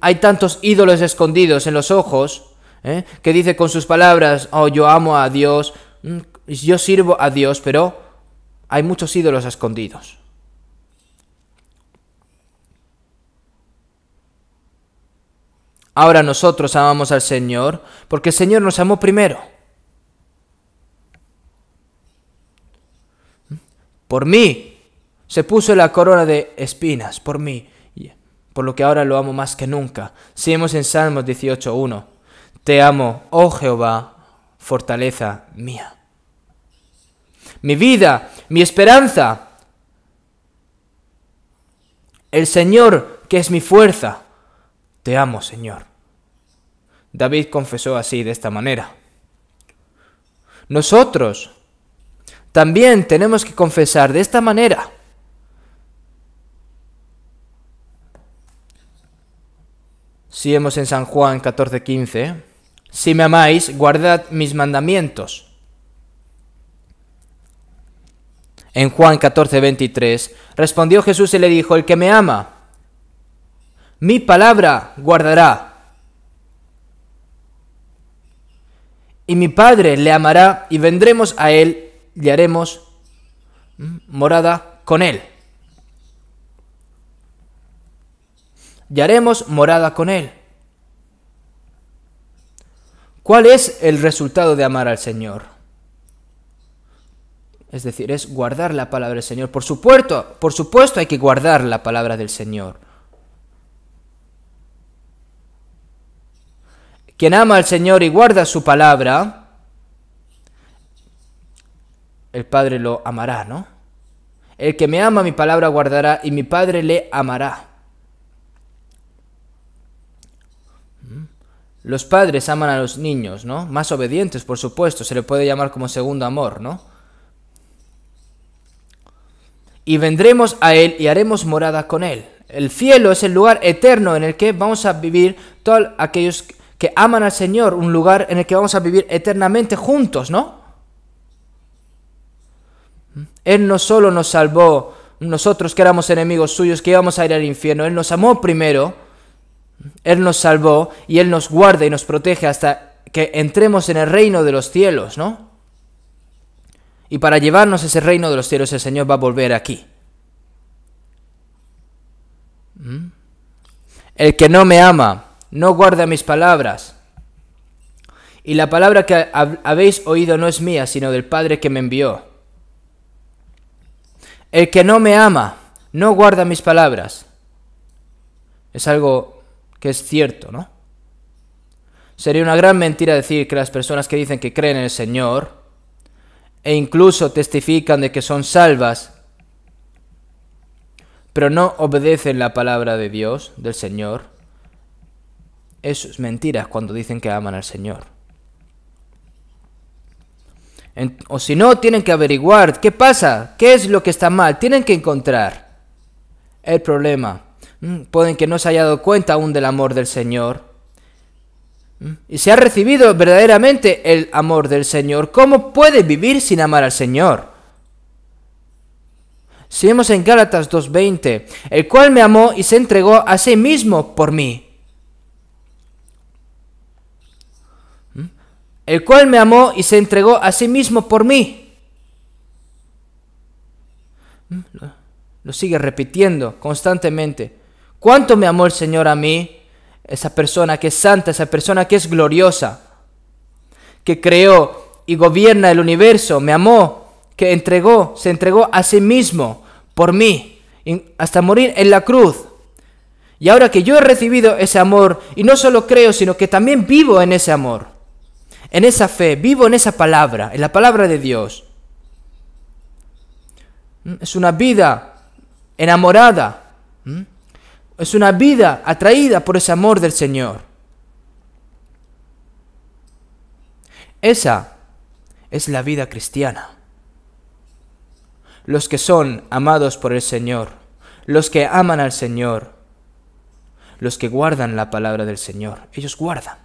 Hay tantos ídolos escondidos en los ojos ¿Eh? que dice con sus palabras, oh, yo amo a Dios, mm, yo sirvo a Dios, pero hay muchos ídolos escondidos. Ahora nosotros amamos al Señor porque el Señor nos amó primero. ¿Mm? Por mí se puso la corona de espinas, por mí, por lo que ahora lo amo más que nunca. vemos en Salmos 18.1. Te amo, oh Jehová, fortaleza mía. Mi vida, mi esperanza. El Señor, que es mi fuerza. Te amo, Señor. David confesó así de esta manera. Nosotros también tenemos que confesar de esta manera. Si en San Juan 14:15, si me amáis, guardad mis mandamientos. En Juan 14, 23, respondió Jesús y le dijo, el que me ama, mi palabra guardará. Y mi Padre le amará y vendremos a él y haremos mm, morada con él. Y haremos morada con él. ¿Cuál es el resultado de amar al Señor? Es decir, es guardar la palabra del Señor. Por supuesto, por supuesto hay que guardar la palabra del Señor. Quien ama al Señor y guarda su palabra, el Padre lo amará, ¿no? El que me ama mi palabra guardará y mi Padre le amará. Los padres aman a los niños, ¿no? Más obedientes, por supuesto, se le puede llamar como segundo amor, ¿no? Y vendremos a Él y haremos morada con Él. El cielo es el lugar eterno en el que vamos a vivir todos aquellos que aman al Señor, un lugar en el que vamos a vivir eternamente juntos, ¿no? Él no solo nos salvó nosotros que éramos enemigos suyos, que íbamos a ir al infierno, Él nos amó primero él nos salvó y Él nos guarda y nos protege hasta que entremos en el reino de los cielos, ¿no? Y para llevarnos ese reino de los cielos el Señor va a volver aquí. ¿Mm? El que no me ama, no guarda mis palabras. Y la palabra que habéis oído no es mía, sino del Padre que me envió. El que no me ama, no guarda mis palabras. Es algo que es cierto, ¿no? Sería una gran mentira decir que las personas que dicen que creen en el Señor e incluso testifican de que son salvas, pero no obedecen la palabra de Dios, del Señor, es mentira cuando dicen que aman al Señor. o si no, tienen que averiguar qué pasa, qué es lo que está mal, tienen que encontrar el problema Mm, pueden que no se haya dado cuenta aún del amor del Señor. Mm, y si ha recibido verdaderamente el amor del Señor, ¿cómo puede vivir sin amar al Señor? Si vemos en Gálatas 2.20, el cual me amó y se entregó a sí mismo por mí. Mm, el cual me amó y se entregó a sí mismo por mí. Lo sigue repitiendo constantemente. ¿Cuánto me amó el Señor a mí? Esa persona que es santa, esa persona que es gloriosa, que creó y gobierna el universo, me amó, que entregó, se entregó a sí mismo por mí, hasta morir en la cruz. Y ahora que yo he recibido ese amor, y no solo creo, sino que también vivo en ese amor, en esa fe, vivo en esa palabra, en la palabra de Dios. ¿Mm? Es una vida enamorada. ¿Mm? Es una vida atraída por ese amor del Señor. Esa es la vida cristiana. Los que son amados por el Señor, los que aman al Señor, los que guardan la palabra del Señor, ellos guardan.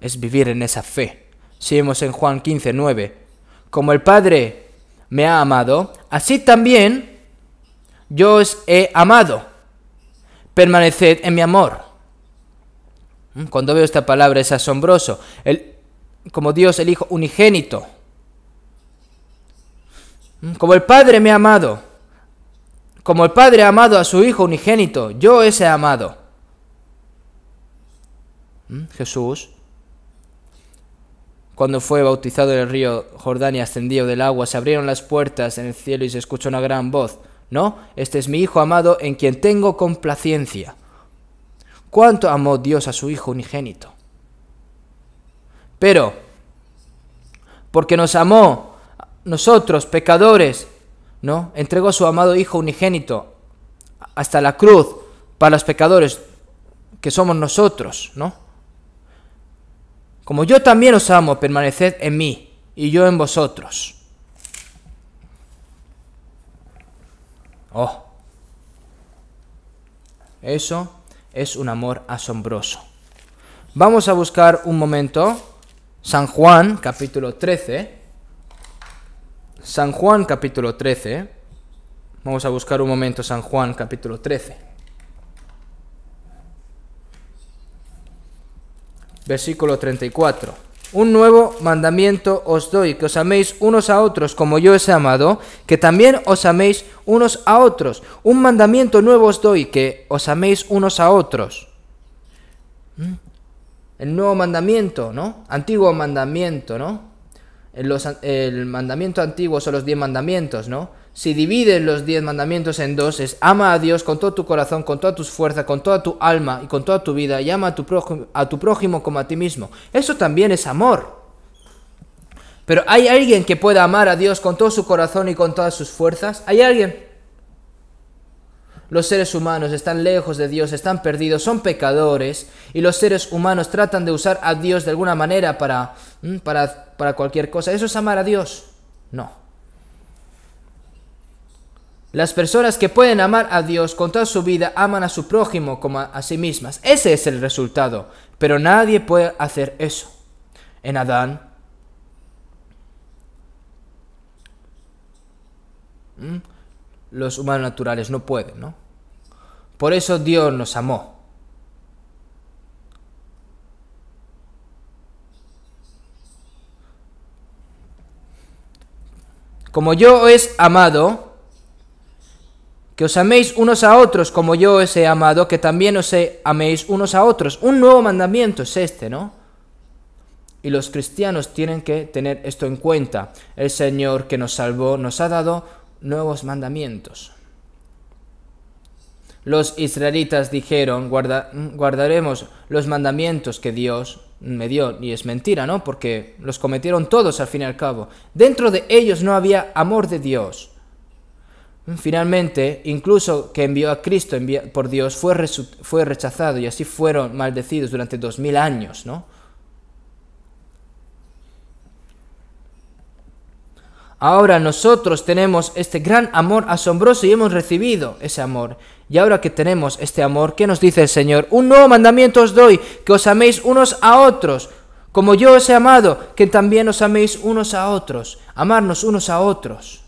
Es vivir en esa fe. vemos en Juan 15, 9. Como el Padre me ha amado, así también yo os he amado, permaneced en mi amor. Mm, cuando veo esta palabra es asombroso. El, como Dios el Hijo unigénito. Mm, como el Padre me ha amado. Como el Padre ha amado a su Hijo unigénito. Yo os he amado. Mm, Jesús, cuando fue bautizado en el río Jordán y ascendió del agua, se abrieron las puertas en el cielo y se escuchó una gran voz. No, este es mi Hijo amado en quien tengo complacencia. ¿Cuánto amó Dios a su Hijo unigénito? Pero, porque nos amó nosotros, pecadores, ¿no? Entregó a su amado Hijo unigénito hasta la cruz para los pecadores que somos nosotros, ¿no? Como yo también os amo, permaneced en mí y yo en vosotros. Oh. Eso es un amor asombroso. Vamos a buscar un momento San Juan capítulo 13. San Juan capítulo 13. Vamos a buscar un momento San Juan capítulo 13. Versículo 34. Un nuevo mandamiento os doy, que os améis unos a otros como yo os he amado, que también os améis unos a otros. Un mandamiento nuevo os doy, que os améis unos a otros. ¿Mm? El nuevo mandamiento, ¿no? Antiguo mandamiento, ¿no? el mandamiento antiguo son los diez mandamientos, ¿no? si divides los diez mandamientos en dos, es ama a Dios con todo tu corazón, con toda tu fuerza, con toda tu alma y con toda tu vida, y ama a tu, prójimo, a tu prójimo como a ti mismo. Eso también es amor. Pero ¿hay alguien que pueda amar a Dios con todo su corazón y con todas sus fuerzas? ¿Hay alguien? Los seres humanos están lejos de Dios, están perdidos, son pecadores, y los seres humanos tratan de usar a Dios de alguna manera para, mm, para, para cualquier cosa. ¿Eso es amar a Dios? No. Las personas que pueden amar a Dios con toda su vida aman a su prójimo como a, sí mismas. Ese es el resultado. Pero nadie puede hacer eso. En Adán. ¿Mm? Los humanos naturales no pueden, ¿no? Por eso Dios nos amó. Como yo es amado, que os améis unos a otros como yo os he amado, que también os améis unos a otros. Un nuevo mandamiento es este, ¿no? Y los cristianos tienen que tener esto en cuenta. El Señor que nos salvó nos ha dado nuevos mandamientos. Los israelitas dijeron, guardaremos los mandamientos que Dios me dio. Y es mentira, ¿no? Porque los cometieron todos al fin y al cabo. Dentro de ellos no había amor de Dios. Finalmente, incluso que envió a Cristo por Dios fue, fue rechazado y así fueron maldecidos durante dos mil años, ¿no? Ahora nosotros tenemos este gran amor asombroso y hemos recibido ese amor. Y ahora que tenemos este amor, ¿qué nos dice el Señor? Un nuevo mandamiento os doy, que os améis unos a otros, como yo os he amado, que también os améis unos a otros, amarnos unos a otros.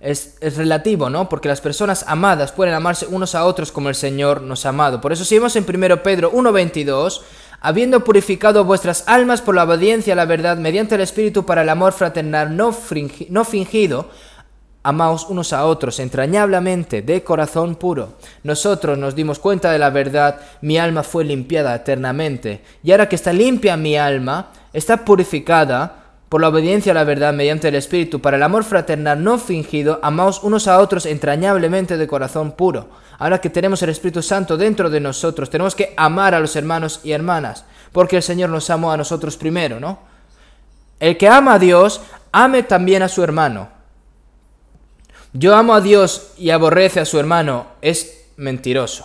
es, relativo, ¿no? Porque las personas amadas pueden amarse unos a otros como el Señor nos ha amado. Por eso si vemos en 1 Pedro 1.22, habiendo purificado vuestras almas por la obediencia a la verdad mediante el Espíritu para el amor fraternal no, no fingido, amaos unos a otros entrañablemente, de corazón puro. Nosotros nos dimos cuenta de la verdad, mi alma fue limpiada eternamente. Y ahora que está limpia mi alma, está purificada, por la obediencia a la verdad mediante el Espíritu, para el amor fraternal no fingido, amamos unos a otros entrañablemente de corazón puro. Ahora que tenemos el Espíritu Santo dentro de nosotros, tenemos que amar a los hermanos y hermanas, porque el Señor nos amó a nosotros primero, ¿no? El que ama a Dios, ame también a su hermano. Yo amo a Dios y aborrece a su hermano, es mentiroso.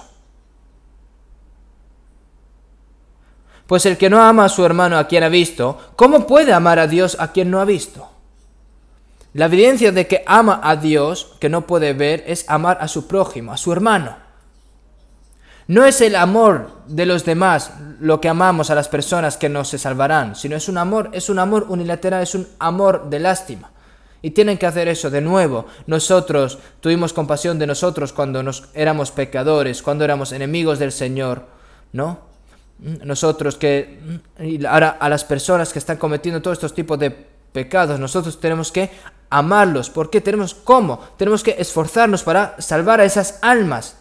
Pues el que no ama a su hermano a quien ha visto, ¿cómo puede amar a Dios a quien no ha visto? La evidencia de que ama a Dios, que no puede ver, es amar a su prójimo, a su hermano. No es el amor de los demás lo que amamos a las personas que no se salvarán, sino es un amor, es un amor unilateral, es un amor de lástima. Y tienen que hacer eso de nuevo. Nosotros tuvimos compasión de nosotros cuando nos éramos pecadores, cuando éramos enemigos del Señor, ¿no? Mm, nosotros que mm, ahora a las personas que están cometiendo todos estos tipos de pecados, nosotros tenemos que amarlos. ¿Por qué? Tenemos cómo. Tenemos que esforzarnos para salvar a esas almas.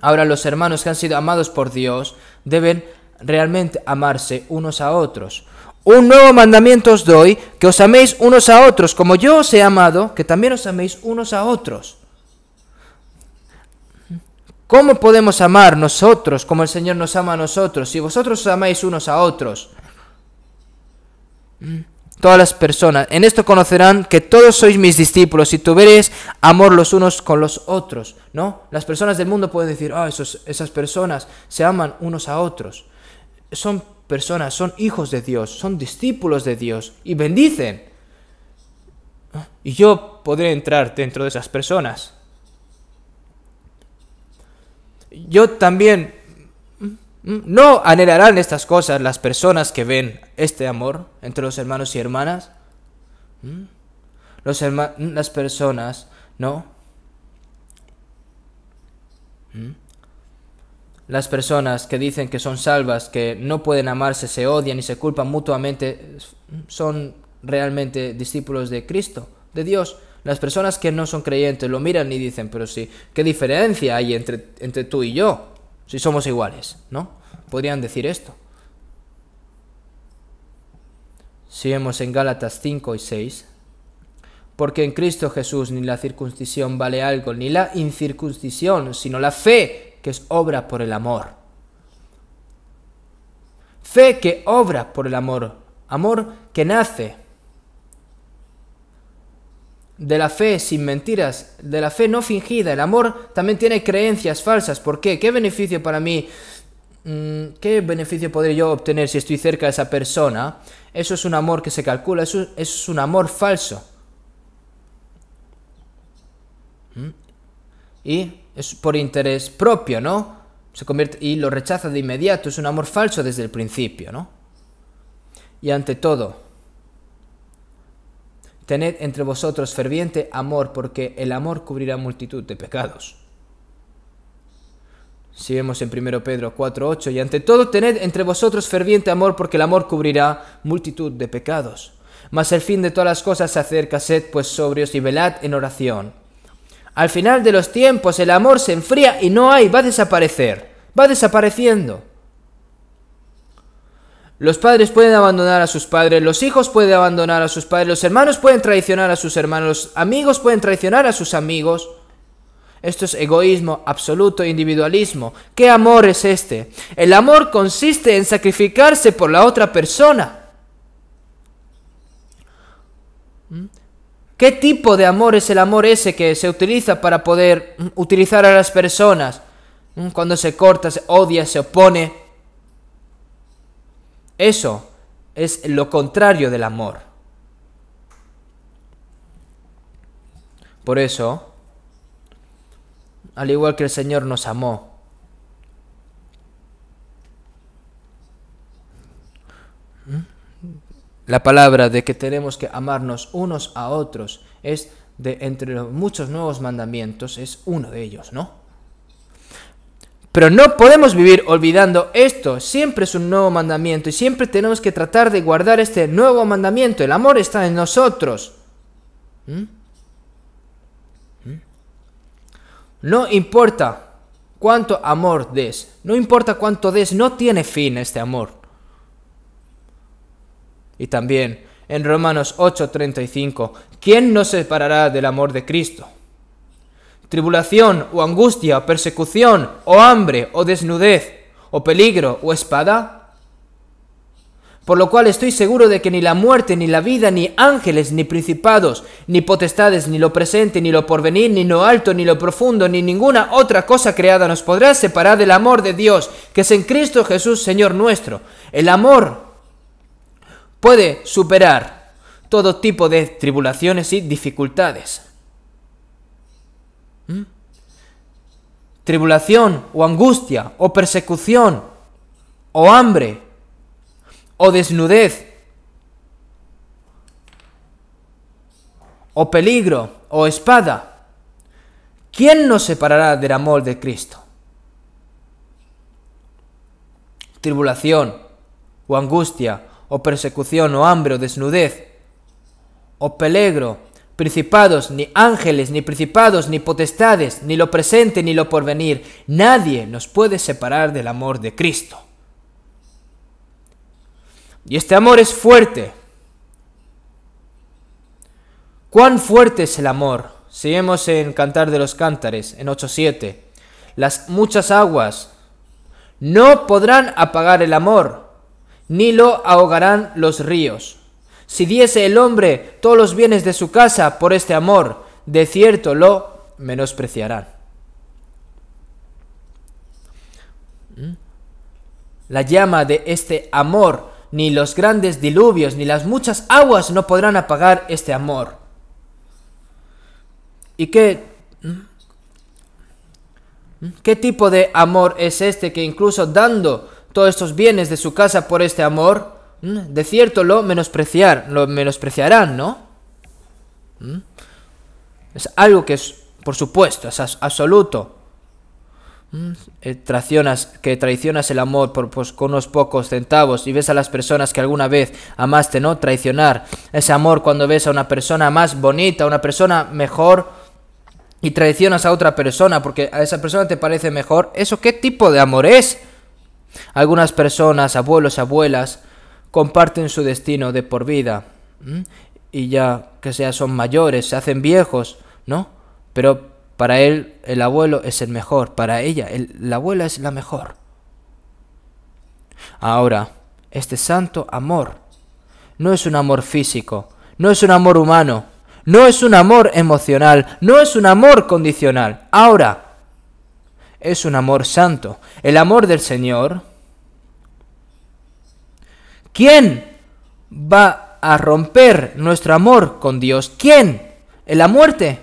Ahora los hermanos que han sido amados por Dios deben realmente amarse unos a otros. Un nuevo mandamiento os doy, que os améis unos a otros, como yo os he amado, que también os améis unos a otros. ¿Cómo podemos amar nosotros como el Señor nos ama a nosotros si vosotros os amáis unos a otros? Mm, todas las personas, en esto conocerán que todos sois mis discípulos si veréis amor los unos con los otros, ¿no? Las personas del mundo pueden decir, ah, esas personas se aman unos a otros. Son personas, son hijos de Dios, son discípulos de Dios y bendicen. Y yo podré entrar dentro de esas personas yo también... Mm, mm, no anhelarán estas cosas las personas que ven este amor entre los hermanos y hermanas. Mm, los las personas, ¿no? Las personas que dicen que son salvas, que no pueden amarse, se odian y se culpan mutuamente, son realmente discípulos de Cristo, de Dios. Las personas que no son creyentes lo miran y dicen, pero sí, ¿qué diferencia hay entre, entre tú y yo? Si somos iguales, ¿no? Podrían decir esto. Si en Gálatas 5 y 6, porque en Cristo Jesús ni la circuncisión vale algo, ni la incircuncisión, sino la fe que es obra por el amor. Fe que obra por el amor, amor que nace de la fe sin mentiras, de la fe no fingida. El amor también tiene creencias falsas. ¿Por qué? ¿Qué beneficio para mí? Mm, ¿Qué beneficio podré yo obtener si estoy cerca de esa persona? Eso es un amor que se calcula, eso, es un amor falso. ¿Mm? Y es por interés propio, ¿no? Se convierte y lo rechaza de inmediato, es un amor falso desde el principio, ¿no? Y ante todo, Tened entre vosotros ferviente amor, porque el amor cubrirá multitud de pecados. Si en 1 Pedro 4:8, y ante todo tened entre vosotros ferviente amor, porque el amor cubrirá multitud de pecados. Mas el fin de todas las cosas se acerca, sed pues sobrios y velad en oración. Al final de los tiempos el amor se enfría y no hay, va a desaparecer, va desapareciendo. Los padres pueden abandonar a sus padres, los hijos pueden abandonar a sus padres, los hermanos pueden traicionar a sus hermanos, los amigos pueden traicionar a sus amigos. Esto es egoísmo absoluto, individualismo. ¿Qué amor es este? El amor consiste en sacrificarse por la otra persona. ¿Mm? ¿Qué tipo de amor es el amor ese que se utiliza para poder mm, utilizar a las personas? ¿Mm? Cuando se corta, se odia, se opone eso es lo contrario del amor. Por eso, al igual que el Señor nos amó, ¿Mm? la palabra de que tenemos que amarnos unos a otros es de entre los muchos nuevos mandamientos, es uno de ellos, ¿no? Pero no podemos vivir olvidando esto. Siempre es un nuevo mandamiento y siempre tenemos que tratar de guardar este nuevo mandamiento. El amor está en nosotros. ¿Mm? ¿Mm? No importa cuánto amor des, no importa cuánto des, no tiene fin este amor. Y también en Romanos 8:35, ¿quién nos separará del amor de Cristo? tribulación o angustia o persecución o hambre o desnudez o peligro o espada? Por lo cual estoy seguro de que ni la muerte, ni la vida, ni ángeles, ni principados, ni potestades, ni lo presente, ni lo porvenir, ni lo alto, ni lo profundo, ni ninguna otra cosa creada nos podrá separar del amor de Dios, que es en Cristo Jesús, Señor nuestro. El amor puede superar todo tipo de tribulaciones y dificultades. ¿Mm? Tribulación o angustia o persecución o hambre o desnudez o peligro o espada. ¿Quién nos separará del amor de Cristo? Tribulación o angustia o persecución o hambre o desnudez o peligro principados, ni ángeles, ni principados, ni potestades, ni lo presente, ni lo porvenir. Nadie nos puede separar del amor de Cristo. Y este amor es fuerte. ¿Cuán fuerte es el amor? Seguimos en Cantar de los Cántares, en 8.7. Las muchas aguas no podrán apagar el amor, ni lo ahogarán los ríos. Si diese el hombre todos los bienes de su casa por este amor, de cierto lo menospreciarán. ¿Mm? La llama de este amor, ni los grandes diluvios, ni las muchas aguas no podrán apagar este amor. ¿Y qué, ¿Mm? ¿Mm? qué tipo de amor es este que incluso dando todos estos bienes de su casa por este amor, Mm, de cierto lo menospreciar, lo menospreciarán, ¿no? Mm. Es algo que es, por supuesto, es absoluto. Mm, eh, traicionas, que traicionas el amor por, pues, con unos pocos centavos y ves a las personas que alguna vez amaste, ¿no? Traicionar ese amor cuando ves a una persona más bonita, una persona mejor y traicionas a otra persona porque a esa persona te parece mejor. ¿Eso qué tipo de amor es? Algunas personas, abuelos, abuelas, comparten su destino de por vida. Y ya que sea son mayores, se hacen viejos, ¿no? Pero para él el abuelo es el mejor, para ella la abuela es la mejor. Ahora, este santo amor no es un amor físico, no es un amor humano, no es un amor emocional, no es un amor condicional. Ahora, es un amor santo. El amor del Señor ¿Quién va a romper nuestro amor con Dios? ¿Quién? ¿En la muerte?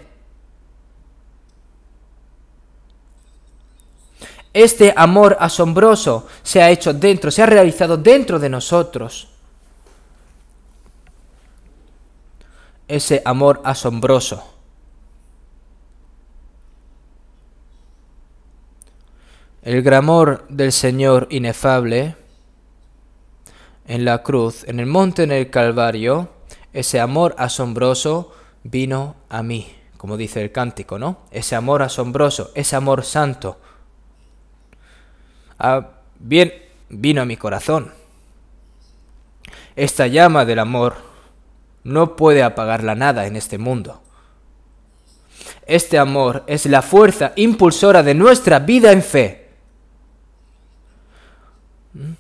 Este amor asombroso se ha hecho dentro, se ha realizado dentro de nosotros. Ese amor asombroso. El gran amor del Señor inefable en la cruz, en el monte en el Calvario, ese amor asombroso vino a mí, como dice el cántico, ¿no? Ese amor asombroso, ese amor santo. Ah, bien, vino a mi corazón. Esta llama del amor no puede apagarla nada en este mundo. Este amor es la fuerza impulsora de nuestra vida en fe. ¿Mm?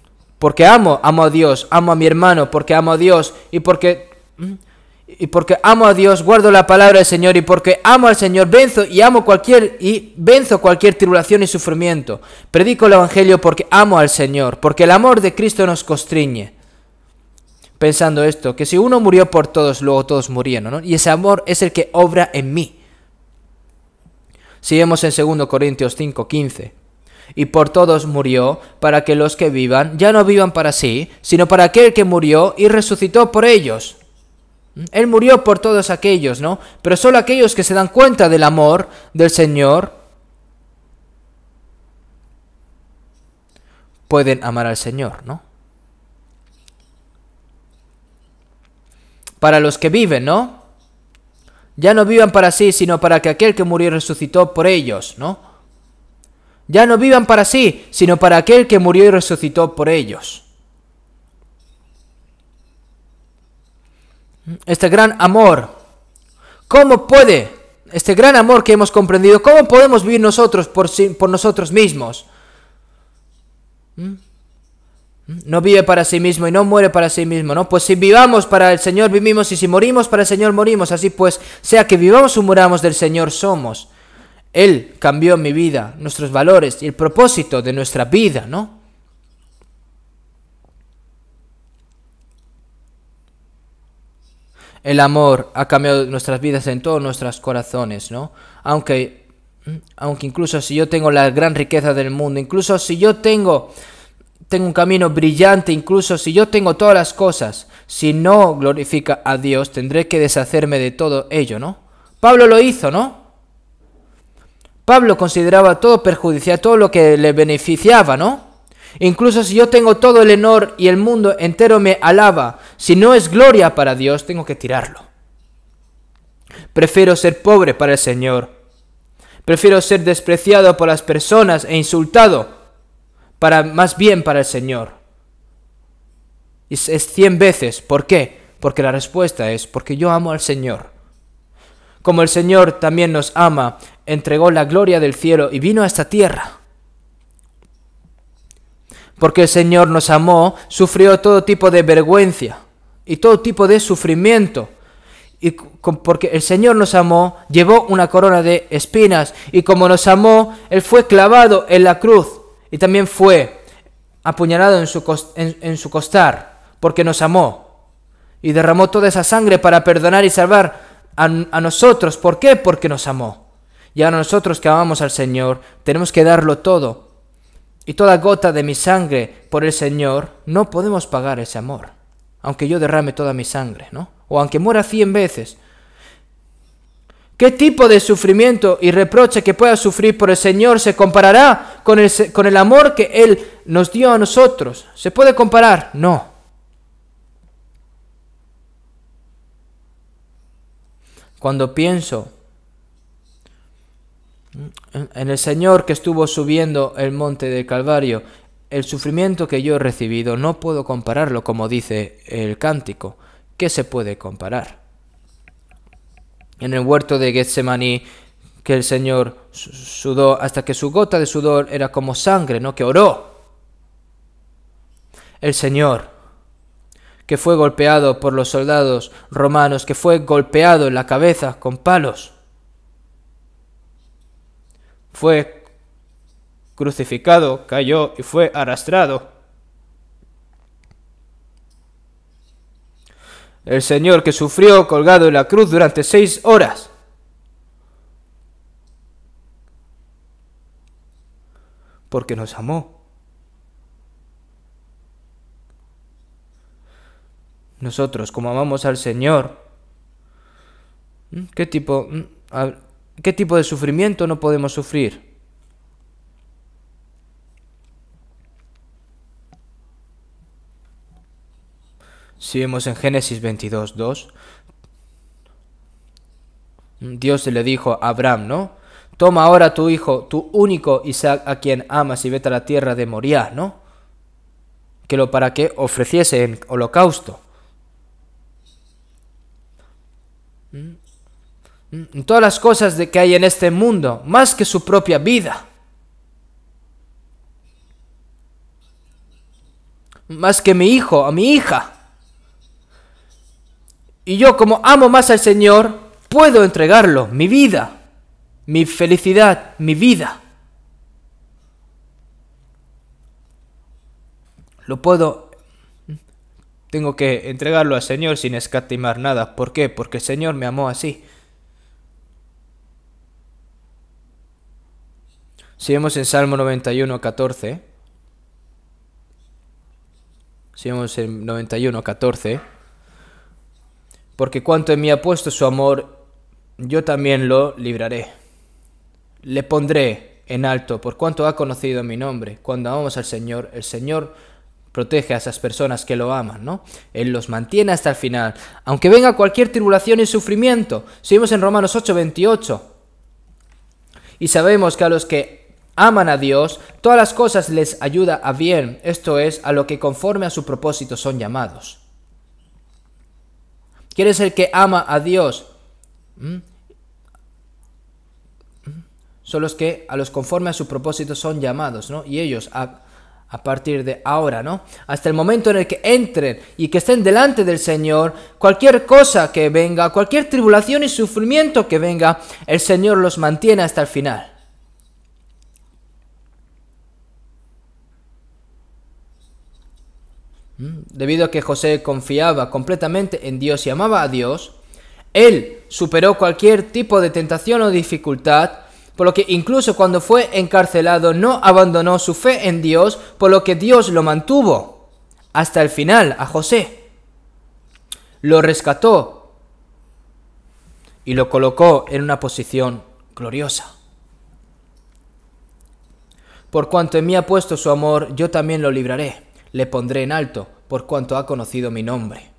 Porque amo, amo a Dios, amo a mi hermano, porque amo a Dios y porque... Y porque amo a Dios, guardo la palabra del Señor y porque amo al Señor, venzo y amo cualquier y venzo cualquier tribulación y sufrimiento. Predico el evangelio porque amo al Señor, porque el amor de Cristo nos constriñe. Pensando esto, que si uno murió por todos, luego todos murieron, ¿no? Y ese amor es el que obra en mí. Sigamos en 2 Corintios 5:15 y por todos murió, para que los que vivan ya no vivan para sí, sino para aquel que murió y resucitó por ellos. Mm, Él murió por todos aquellos, ¿no? Pero solo aquellos que se dan cuenta del amor del Señor pueden amar al Señor, ¿no? Para los que viven, ¿no? Ya no vivan para sí, sino para que aquel que murió y resucitó por ellos, ¿no? ya no vivan para sí, sino para aquel que murió y resucitó por ellos. Este gran amor, ¿cómo puede, este gran amor que hemos comprendido, cómo podemos vivir nosotros por, por nosotros mismos? ¿Mm? No vive para sí mismo y no muere para sí mismo, ¿no? Pues si vivamos para el Señor, vivimos, y si morimos para el Señor, morimos. Así pues, sea que vivamos o muramos del Señor, somos. Él cambió mi vida, nuestros valores y el propósito de nuestra vida, ¿no? El amor ha cambiado nuestras vidas en todos nuestros corazones, ¿no? Aunque, mm, aunque incluso si yo tengo la gran riqueza del mundo, incluso si yo tengo tengo un camino brillante, incluso si yo tengo todas las cosas, si no glorifica a Dios, tendré que deshacerme de todo ello, ¿no? Pablo lo hizo, ¿no? Pablo consideraba todo perjudicial, todo lo que le beneficiaba, ¿no? Incluso si yo tengo todo el honor y el mundo entero me alaba, si no es gloria para Dios, tengo que tirarlo. Prefiero ser pobre para el Señor. Prefiero ser despreciado por las personas e insultado para más bien para el Señor. Y es cien veces. ¿Por qué? Porque la respuesta es porque yo amo al Señor como el Señor también nos ama, entregó la gloria del cielo y vino a esta tierra. Porque el Señor nos amó, sufrió todo tipo de vergüenza y todo tipo de sufrimiento. Y porque el Señor nos amó, llevó una corona de espinas. Y como nos amó, Él fue clavado en la cruz. Y también fue apuñalado en su, en su costar, porque nos amó. Y derramó toda esa sangre para perdonar y salvar a, nosotros. ¿Por qué? Porque nos amó. Y a nosotros que amamos al Señor, tenemos que darlo todo. Y toda gota de mi sangre por el Señor, no podemos pagar ese amor. Aunque yo derrame toda mi sangre, ¿no? O aunque muera cien veces. ¿Qué tipo de sufrimiento y reproche que pueda sufrir por el Señor se comparará con el, con el amor que Él nos dio a nosotros? ¿Se puede comparar? No. Cuando pienso en el Señor que estuvo subiendo el monte del Calvario, el sufrimiento que yo he recibido no puedo compararlo como dice el cántico. ¿Qué se puede comparar? En el huerto de Getsemaní que el Señor sudó hasta que su gota de sudor era como sangre, ¿no? Que oró. El Señor que fue golpeado por los soldados romanos, que fue golpeado en la cabeza con palos. Fue crucificado, cayó y fue arrastrado. El Señor que sufrió colgado en la cruz durante seis horas. Porque nos amó. nosotros, como amamos al Señor, ¿qué tipo, qué tipo de sufrimiento no podemos sufrir? Si vemos en Génesis 22, 2, Dios le dijo a Abraham, ¿no? Toma ahora tu hijo, tu único Isaac, a quien amas, y vete a la tierra de Moriah, ¿no? Que lo para que ofreciese en holocausto. Mm. Mm. todas las cosas de que hay en este mundo, más que su propia vida. Más que mi hijo, a mi hija. Y yo como amo más al Señor, puedo entregarlo, mi vida, mi felicidad, mi vida. Lo puedo tengo que entregarlo al Señor sin escatimar nada. ¿Por qué? Porque el Señor me amó así. Seguimos en Salmo 91, 14. Seguimos en 91, 14. Porque cuanto en mí ha puesto su amor, yo también lo libraré. Le pondré en alto, por cuanto ha conocido mi nombre. Cuando amamos al Señor, el Señor protege a esas personas que lo aman, ¿no? Él los mantiene hasta el final. Aunque venga cualquier tribulación y sufrimiento, seguimos en Romanos 8, 28. Y sabemos que a los que aman a Dios, todas las cosas les ayuda a bien, esto es, a lo que conforme a su propósito son llamados. Quiere el que ama a Dios? ¿Mm? ¿Mm? Son los que a los conforme a su propósito son llamados, ¿no? Y ellos a, a partir de ahora, ¿no? Hasta el momento en el que entren y que estén delante del Señor, cualquier cosa que venga, cualquier tribulación y sufrimiento que venga, el Señor los mantiene hasta el final. ¿Mm? Debido a que José confiaba completamente en Dios y amaba a Dios, él superó cualquier tipo de tentación o dificultad por lo que incluso cuando fue encarcelado no abandonó su fe en Dios, por lo que Dios lo mantuvo hasta el final a José. Lo rescató y lo colocó en una posición gloriosa. Por cuanto en mí ha puesto su amor, yo también lo libraré, le pondré en alto, por cuanto ha conocido mi nombre.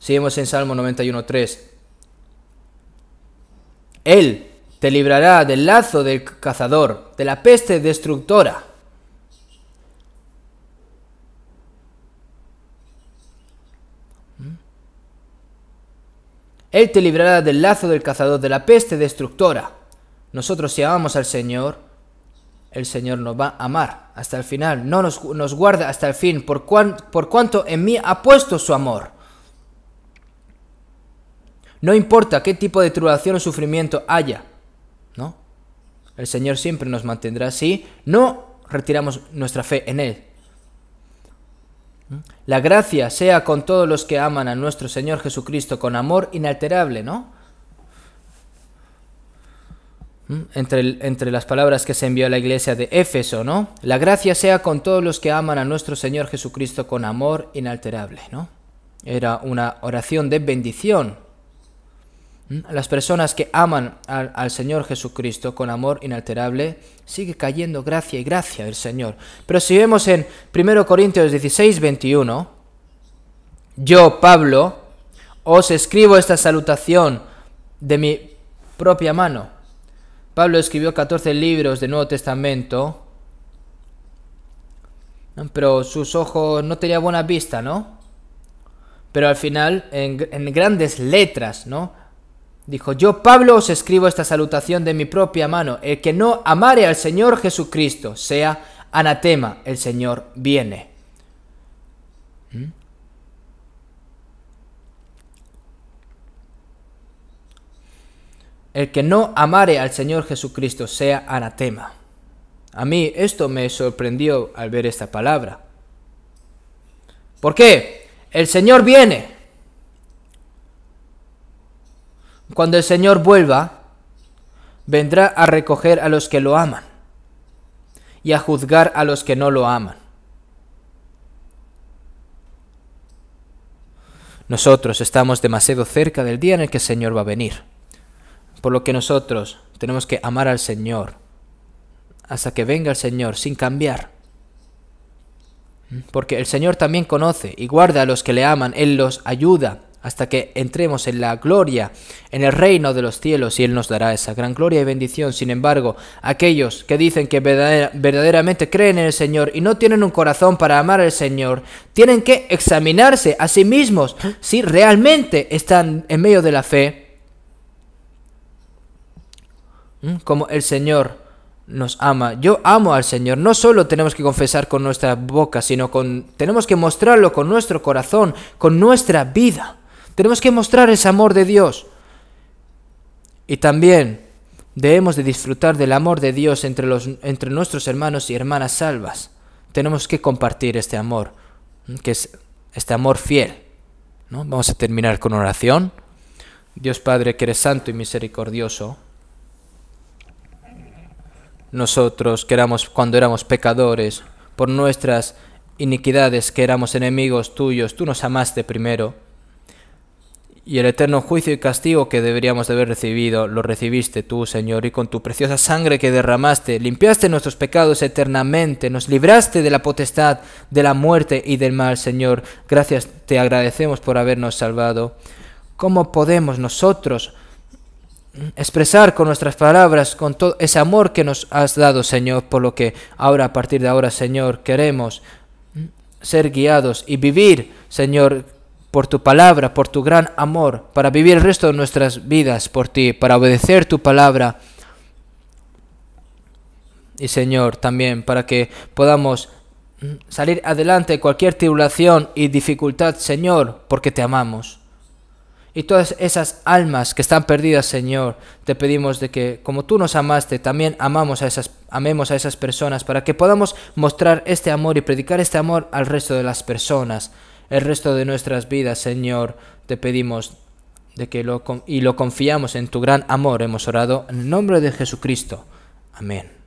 Seguimos en Salmo 91.3. Él te librará del lazo del cazador, de la peste destructora. ¿Mm? Él te librará del lazo del cazador, de la peste destructora. Nosotros si amamos al Señor, el Señor nos va a amar hasta el final. No nos, nos guarda hasta el fin, por, por cuanto en mí ha puesto su amor. No importa qué tipo de tribulación o sufrimiento haya, el Señor siempre nos mantendrá así. No retiramos nuestra fe en Él. La gracia sea con todos los que aman a nuestro Señor Jesucristo con amor inalterable, ¿no? ¿Mm? Entre, entre, las palabras que se envió a la iglesia de Éfeso, ¿no? La gracia sea con todos los que aman a nuestro Señor Jesucristo con amor inalterable, ¿no? Era una oración de bendición ¿Mm? Las personas que aman al, Señor Jesucristo con amor inalterable, sigue cayendo gracia y gracia del Señor. Pero si vemos en 1 Corintios 16, 21, yo, Pablo, os escribo esta salutación de mi propia mano. Pablo escribió 14 libros del Nuevo Testamento, pero sus ojos no tenían buena vista, ¿no? Pero al final, en grandes letras, ¿no? Dijo, yo Pablo os escribo esta salutación de mi propia mano, el que no amare al Señor Jesucristo, sea anatema, el Señor viene. ¿Mm? El que no amare al Señor Jesucristo, sea anatema. A mí esto me sorprendió al ver esta palabra. ¿Por qué? El Señor viene. Cuando el Señor vuelva, vendrá a recoger a los que lo aman y a juzgar a los que no lo aman. Nosotros estamos demasiado cerca del día en el que el Señor va a venir, por lo que nosotros tenemos que amar al Señor hasta que venga el Señor sin cambiar. Porque el Señor también conoce y guarda a los que le aman, Él los ayuda hasta que entremos en la gloria, en el reino de los cielos, y Él nos dará esa gran gloria y bendición. Sin embargo, aquellos que dicen que verdaderamente creen en el Señor y no tienen un corazón para amar al Señor, tienen que examinarse a sí mismos si realmente están en medio de la fe, como el Señor nos ama. Yo amo al Señor. No solo tenemos que confesar con nuestra boca, sino con tenemos que mostrarlo con nuestro corazón, con nuestra vida. Tenemos que mostrar ese amor de Dios. Y también debemos de disfrutar del amor de Dios entre, los, entre nuestros hermanos y hermanas salvas. Tenemos que compartir este amor, que es este amor fiel. ¿no? Vamos a terminar con oración. Dios Padre, que eres santo y misericordioso, nosotros que éramos, cuando éramos pecadores, por nuestras iniquidades que éramos enemigos tuyos, tú nos amaste primero y el eterno juicio y castigo que deberíamos de haber recibido, lo recibiste tú, Señor, y con tu preciosa sangre que derramaste, limpiaste nuestros pecados eternamente, nos libraste de la potestad, de la muerte y del mal, Señor. Gracias te agradecemos por habernos salvado. ¿Cómo podemos nosotros expresar con nuestras palabras, con todo ese amor que nos has dado, Señor, por lo que ahora, a partir de ahora, Señor, queremos ser guiados y vivir, Señor, por tu palabra, por tu gran amor, para vivir el resto de nuestras vidas por ti, para obedecer tu palabra. Y Señor, también para que podamos salir adelante de cualquier tribulación y dificultad, Señor, porque te amamos. Y todas esas almas que están perdidas, Señor, te pedimos de que, como tú nos amaste, también amamos a esas, amemos a esas personas para que podamos mostrar este amor y predicar este amor al resto de las personas el resto de nuestras vidas, Señor. Te pedimos de que lo, y lo confiamos en tu gran amor. Hemos orado en el nombre de Jesucristo. Amén.